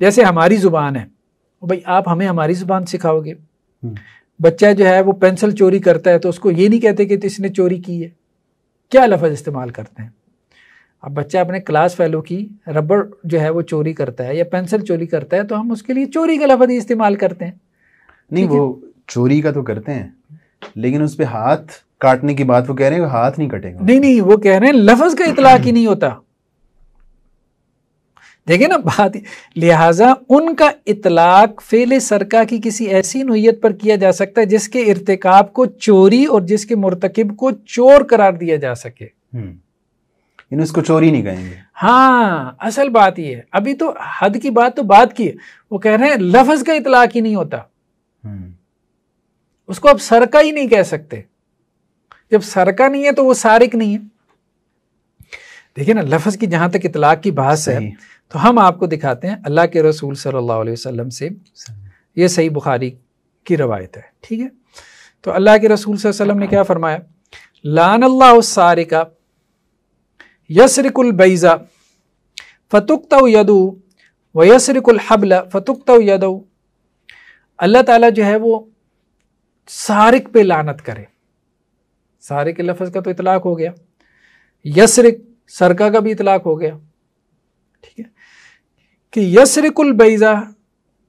जैसे हमारी ज़ुबान है भाई आप हमें हमारी ज़ुबान सिखाओगे हम्म। बच्चा जो है वो पेंसिल चोरी करता है तो उसको ये नहीं कहते कि तो इसने चोरी की है क्या लफज इस्तेमाल करते हैं अब बच्चा अपने क्लास फेलो की रबड़ जो है वो चोरी करता है या पेंसिल चोरी करता है तो हम उसके लिए चोरी का लफज इस्तेमाल करते हैं नहीं वो चोरी का तो करते हैं लेकिन उस पर हाथ काटने की बात वो कह रहे हैं हाथ नहीं कटेगा नहीं नहीं वो कह रहे हैं लफज का इतलाक ही नहीं होता देखे ना बात लिहाजा उनका इतलाक फेल सरका की किसी ऐसी नोयत पर किया जा सकता है जिसके इरतकाब को चोरी और जिसके मुरतकब को चोर करार दिया जा सके इन हम्म, उसको चोरी नहीं कहेंगे हाँ असल बात यह है अभी तो हद की बात तो बात की है वो कह रहे हैं लफज का इतलाक ही नहीं होता हम्म। उसको आप सरका ही नहीं कह सकते जब सरका नहीं है तो वो सारिक नहीं है देखिए ना लफ्ज़ की जहां तक इतलाक़ की बात है तो हम आपको दिखाते हैं अल्लाह के रसूल सल्लल्लाहु अलैहि वसल्लम से ये सही बुखारी की रवायत है ठीक है तो अल्लाह के रसूल वसल्लम ने क्या फरमाया लान अल्लाह सारिका यसरिकुल बैज़ा फ़तुकता यदू व यसरिकुल हबला फ़तुकता यदो अल्लाह ताला जो है वो सारिक पे लानत करे सारे के लफज का तो इतलाक हो गया यसरिक सरका का भी इतलाक हो गया ठीक है कि यसरिकुल बैजा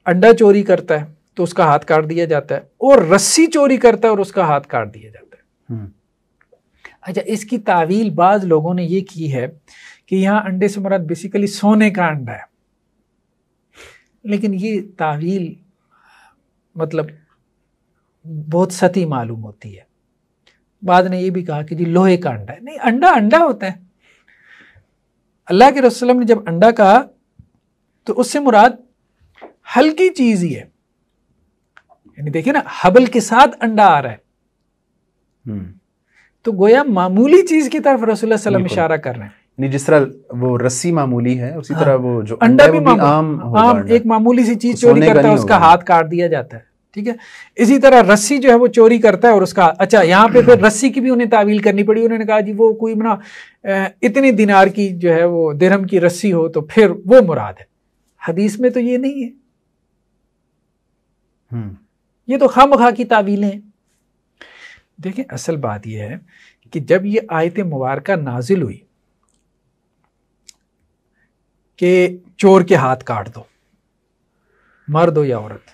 अंडा चोरी करता है तो उसका हाथ काट दिया जाता है और रस्सी चोरी करता है और उसका हाथ काट दिया जाता है हम्म। अच्छा इसकी तावील बाज लोगों ने ये की है कि यहां अंडे से मुराद बेसिकली सोने का अंडा है लेकिन ये तावील मतलब बहुत सती मालूम होती है बाद ने ये भी कहा कि जी लोहे का अंडा है नहीं अंडा अंडा होता है अल्लाह के रसलम ने जब अंडा कहा तो उससे मुराद हल्की चीज ही है यानी देखिए ना हबल के साथ अंडा आ रहा है हम्म। तो गोया मामूली चीज की तरफ रसुल्ला सलम इशारा कर रहे हैं नहीं जिस तरह वो रस्सी मामूली है उसी हाँ। तरह वो जो अंडा, अंडा भी, भी आम आम एक मामूली सी चीज चोरी करता है उसका हाथ काट दिया जाता है ठीक है इसी तरह रस्सी जो है वो चोरी करता है और उसका अच्छा यहाँ पे फिर रस्सी की भी उन्हें तावील करनी पड़ी उन्होंने कहा जी वो कोई ना इतनी दिनार की जो है वो दिरहम की रस्सी हो तो फिर वो मुराद है हदीस में तो ये नहीं है हम्म। ये तो खाम खा की तावीलें हैं देखें असल बात यह है कि जब ये आयत मुबारक नाजिल हुई कि चोर के हाथ काट दो मर्द हो या औरत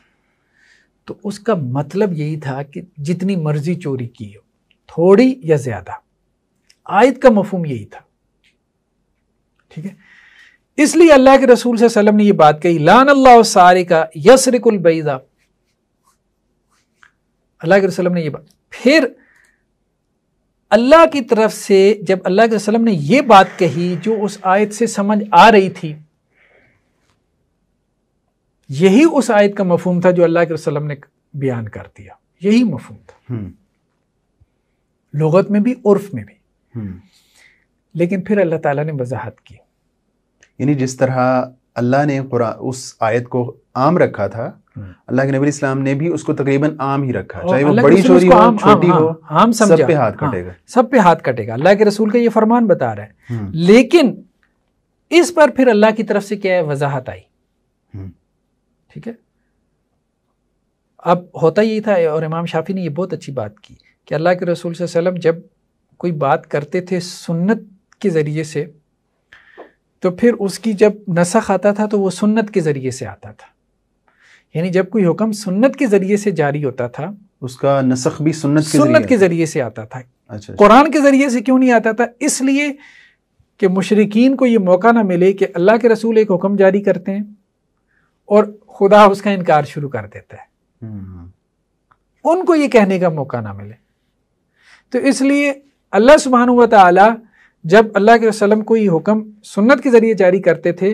तो उसका मतलब यही था कि जितनी मर्जी चोरी की हो थोड़ी या ज्यादा आयत का मफहम यही था ठीक है इसलिए अल्लाह के रसूल सलम ने यह बात कही लान अल्लाह सारे का यसरिकुल बैदा अल्लाह के रसलम ने यह बात फिर अल्लाह की तरफ से जब अल्लाह के वसलम ने यह बात कही जो उस आयत से समझ आ रही थी यही उस आयत का मफहम था जो अल्लाह के वसलम ने बयान कर दिया यही मफहम था हम्म। लगत में भी उर्फ में भी हम्म। लेकिन फिर अल्लाह ताला ने वजाहत की यानी जिस तरह अल्लाह ने उस आयत को आम रखा था हम्म। अल्लाह के नबी इस्लाम ने भी उसको तकरीबन आम ही रखा चाहे वो बड़ी चोरी हो छोटी हो हाँ, आम सब पे हाथ हाँ, कटेगा सब पे हाथ कटेगा अल्लाह के रसूल का ये फरमान बता रहा है लेकिन इस पर फिर अल्लाह की तरफ से क्या है वजाहत आई ठीक है अब होता यही था और इमाम शाफी ने ये बहुत अच्छी बात की कि अल्लाह के रसूल वसम जब कोई बात करते थे सुन्नत के ज़रिए से तो फिर उसकी जब नसख आता था तो वो सुन्नत के ज़रिए से आता था यानी जब कोई हुक्म सुन्नत के ज़रिए से जारी होता था उसका नसख भी सुन्नत के सुन्नत के ज़रिए से आता था अच्छा, अच्छा। कुरान के ज़रिए से क्यों नहीं आता था इसलिए कि मुशरकिन को ये मौका ना मिले कि अल्लाह के रसूल एक हुक्म जारी करते हैं और खुदा उसका इनकार शुरू कर देता है हम्म। उनको ये कहने का मौका ना मिले तो इसलिए अल्लाह सुबहान तला जब अल्लाह के वसलम कोई हुक्म सुन्नत के ज़रिए जारी करते थे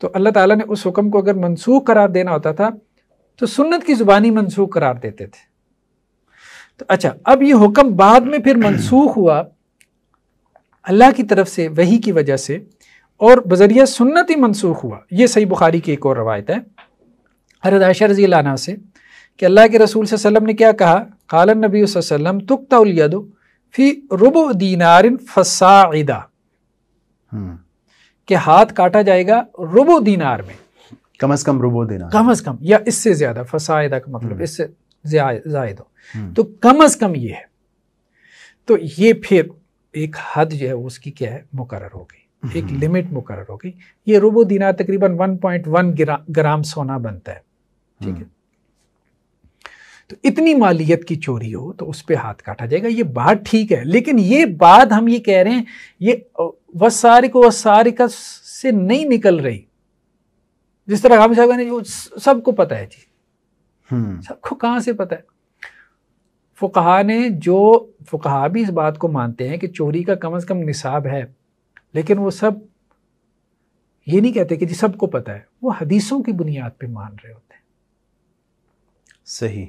तो अल्लाह ताला ने उस हुक्म को अगर मनसूख करार देना होता था तो सुन्नत की ज़ुबानी मनसूख करार देते थे तो अच्छा अब ये हुक्म बाद में फिर मनसूख हुआ अल्लाह की तरफ से वही की वजह से और बजरिया सुन्नत ही मनसूख हुआ ये सही बुखारी की एक और रवायत है हरत आयशा रजी लाना से कि अल्लाह के रसूल सल्लम ने क्या कहा खाल नबी वसम तुकतादो फी रुब दीनारिन फसाइदा हम्म। के हाथ काटा जाएगा रुबो दीनार में कम अज कम रुबो दीनार कम अज कम या इससे ज्यादा फसाइदा का मतलब हम्म। इससे जायद हो हम्म। तो कम अज कम ये है तो ये फिर एक हद जो है उसकी क्या है मुकर हो गई एक लिमिट मुकर हो गई ये रुबो दीनार तकरीबन 1.1 ग्रा, ग्राम सोना बनता है ठीक है तो इतनी मालियत की चोरी हो तो उस पर हाथ काटा जाएगा ये बात ठीक है लेकिन ये बात हम ये कह रहे हैं ये वसारिक वसारिका से नहीं निकल रही जिस तरह हम साहब ने सबको पता है जी हम्म। सबको कहां से पता है फुकहा ने जो फुकहा भी इस बात को मानते हैं कि चोरी का कम अज़ कम निसाब है लेकिन वो सब ये नहीं कहते कि जी सबको पता है वो हदीसों की बुनियाद पे मान रहे होते हैं सही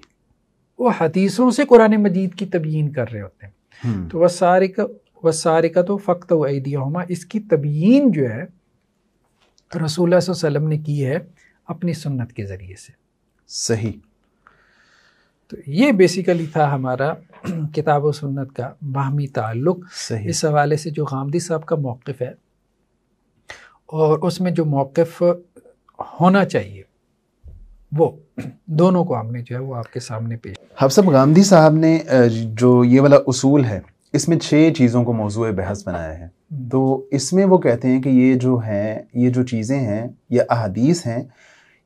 वो हदीसों से कुरान मजीद की तबीन कर रहे होते हैं हम्म। तो वह सारिका वह तो फ़क्त वदिया इसकी तबीन जो है रसूल वसल्लम ने की है अपनी सुन्नत के ज़रिए से सही तो ये बेसिकली था हमारा किताब व सुन्नत का बाहमी ताल्लुक इस हवाले से जो गांधी साहब का मौक़ है और उसमें जो मौक़ होना चाहिए वो दोनों को हमने जो है वो आपके सामने पेश सब गांधी साहब ने जो ये वाला उसूल है इसमें छः चीज़ों को मौजू बहस बनाया है हम्म। तो इसमें वो कहते हैं कि ये जो हैं ये जो चीज़ें हैं ये अदीस हैं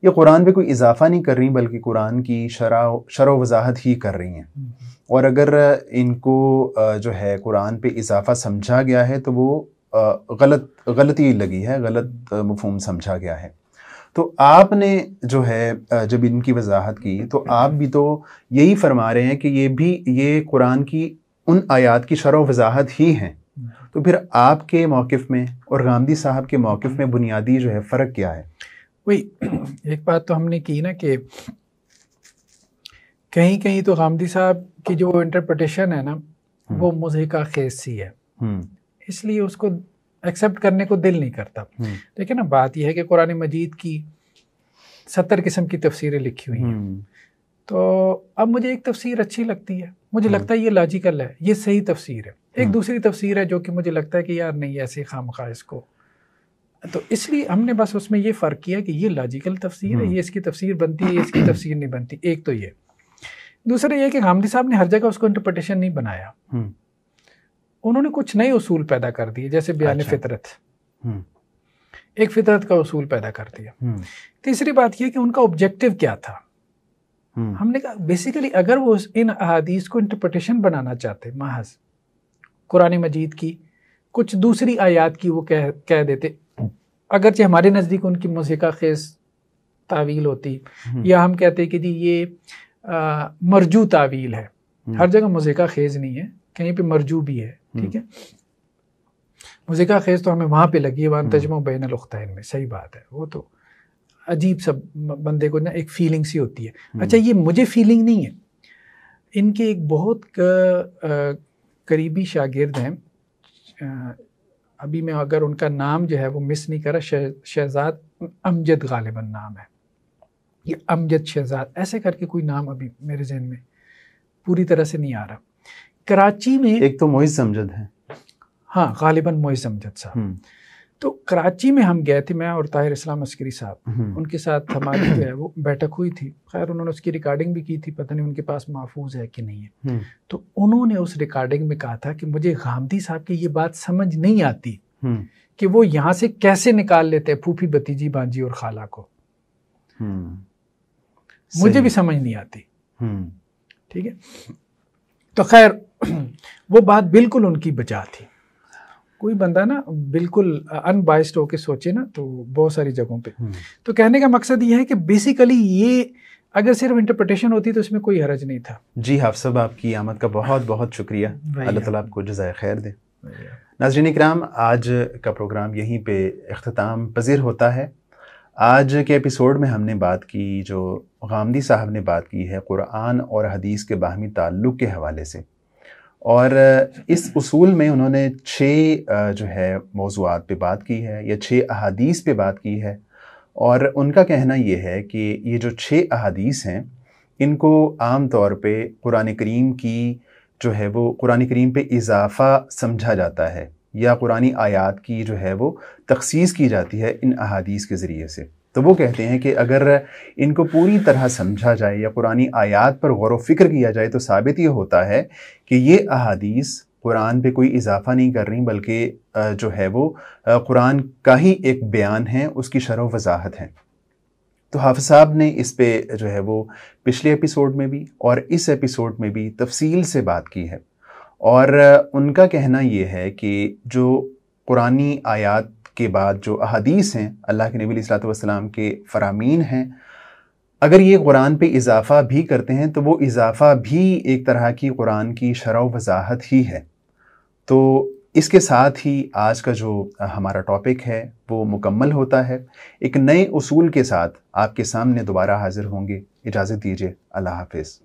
ये कुरान पे कोई इजाफा नहीं कर रही बल्कि कुरान की शरा शर वजाहत ही कर रही हैं हम्म। और अगर इनको जो है कुरान पे इजाफा समझा गया है तो वो गलत गलती लगी है गलत मफहम समझा गया है तो आपने जो है जब इनकी वजाहत की तो आप भी तो यही फरमा रहे हैं कि ये भी ये कुरान की उन आयात की शर वजाहत ही हैं हम्म। तो फिर आपके मौक़ में और गांधी साहब के मौक़ में बुनियादी जो है फ़र्क क्या है वही एक बात तो हमने की ना कि कहीं कहीं तो गांधी साहब की जो इंटरप्रटेशन है ना हम्म। वो मुझे का खेज सी है हम्म। इसलिए उसको एक्सेप्ट करने को दिल नहीं करता हम्म। देखिए ना बात यह है कि कुरान मजीद की सत्तर किस्म की तफसीरें लिखी हुई हैं तो अब मुझे एक तफसीर अच्छी लगती है मुझे लगता है ये लॉजिकल है ये सही तफसीर है एक दूसरी तफसीर है जो कि मुझे लगता है कि यार नहीं ऐसे खाम खा इसको तो इसलिए हमने बस उसमें ये फ़र्क किया कि ये लॉजिकल तफसीर है हम्म। ये इसकी तफसीर बनती है इसकी तफसीर नहीं बनती एक तो ये दूसरा ये कि गांधी साहब ने हर जगह उसको इंटरप्रटेशन नहीं बनाया हम्म। उन्होंने कुछ नए उसूल पैदा कर दिए जैसे बयान अच्छा। फितरत हम्म। एक फितरत का उसूल पैदा कर दिया तीसरी बात यह कि उनका ऑब्जेक्टिव क्या था हमने कहा बेसिकली अगर वो इन अहादीस को इंटरप्रटेशन बनाना चाहते महज कुरानी मजीद की कुछ दूसरी आयात की वो कह कह देते अगरचे हमारे नज़दीक उनकी मौसीका खेस तावील होती हम्म। या हम कहते हैं कि जी ये मरजू तावील है हम्म। हर जगह मौसीका खेज नहीं है कहीं पे मरजू भी है हम्म। ठीक है मौसीका खेज तो हमें वहाँ पे लगी वहाँ तजमो बैन लुख्तैन में सही बात है वो तो अजीब सब बंदे को ना एक फीलिंग सी होती है अच्छा ये मुझे फीलिंग नहीं है इनके एक बहुत करीबी शागिर्द हैं अभी मैं अगर उनका नाम जो है वो मिस नहीं करा शह, शहजाद अमजद गालिबा नाम है ये अमजद शहजाद ऐसे करके कोई नाम अभी मेरे जहन में पूरी तरह से नहीं आ रहा कराची में एक तो मोहित समजद है हाँ गालिबा मोहित समजद साहब हम्म। तो कराची में हम गए थे मैं और ताहिर इस्लाम अस्करी साहब हम्म। उनके साथ हमारी जो है वो बैठक हुई थी खैर उन्होंने उसकी रिकॉर्डिंग भी की थी पता नहीं उनके पास महफूज है कि नहीं है हम्म। तो उन्होंने उस रिकॉर्डिंग में कहा था कि मुझे गांधी साहब की ये बात समझ नहीं आती हम्म। कि वो यहाँ से कैसे निकाल लेते हैं फूफी भतीजी बांजी और खाला को मुझे भी समझ नहीं आती ठीक है तो खैर वो बात बिल्कुल उनकी बचा थी कोई बंदा ना बिल्कुल अनबाइस्ड होके सोचे ना तो बहुत सारी जगहों पे हम्म। तो कहने का मकसद ये है कि बेसिकली ये अगर सिर्फ इंटरप्रिटेशन होती तो इसमें कोई हरज नहीं था जी हाफ साहब आपकी आमद का बहुत बहुत शुक्रिया अल्लाह ताला आपको जजाय खैर दे नाजरीन कराम आज का प्रोग्राम यहीं पे अख्ताम पजीर होता है आज के एपिसोड में हमने बात की जो गामदी साहब ने बात की है क़ुरान और हदीस के बाहमी ताल्लुक़ के हवाले से और इस उसूल में उन्होंने छः जो है मौजूद पे बात की है या छः अहादीस पे बात की है और उनका कहना ये है कि ये जो छः अहादीस हैं इनको आम तौर पे कुरान करीम की जो है वो कुरान करीम पे इजाफ़ा समझा जाता है या कुरानी आयात की जो है वो तखसीस की जाती है इन अहादीस के ज़रिए से तो वो कहते हैं कि अगर इनको पूरी तरह समझा जाए या पुरानी आयात पर गौर फिक्र किया जाए तो साबित ये होता है कि ये अहादीस कुरान पे कोई इजाफा नहीं कर रही बल्कि जो है वो कुरान का ही एक बयान है उसकी शरों वजाहत है तो हाफ साहब ने इस पे जो है वो पिछले एपिसोड में भी और इस एपिसोड में भी तफसील से बात की है और उनका कहना ये है कि जो कुरानी आयात के बाद जो अहदीस हैं अल्लाह के नबी सलाम के फरामीन हैं अगर ये कुरान पे इजाफ़ा भी करते हैं तो वो इजाफ़ा भी एक तरह की कुरान की शरह वजाहत ही है तो इसके साथ ही आज का जो हमारा टॉपिक है वो मुकम्मल होता है एक नए उसूल के साथ आपके सामने दोबारा हाज़िर होंगे इजाज़त दीजिए अल्लाह हाफिज़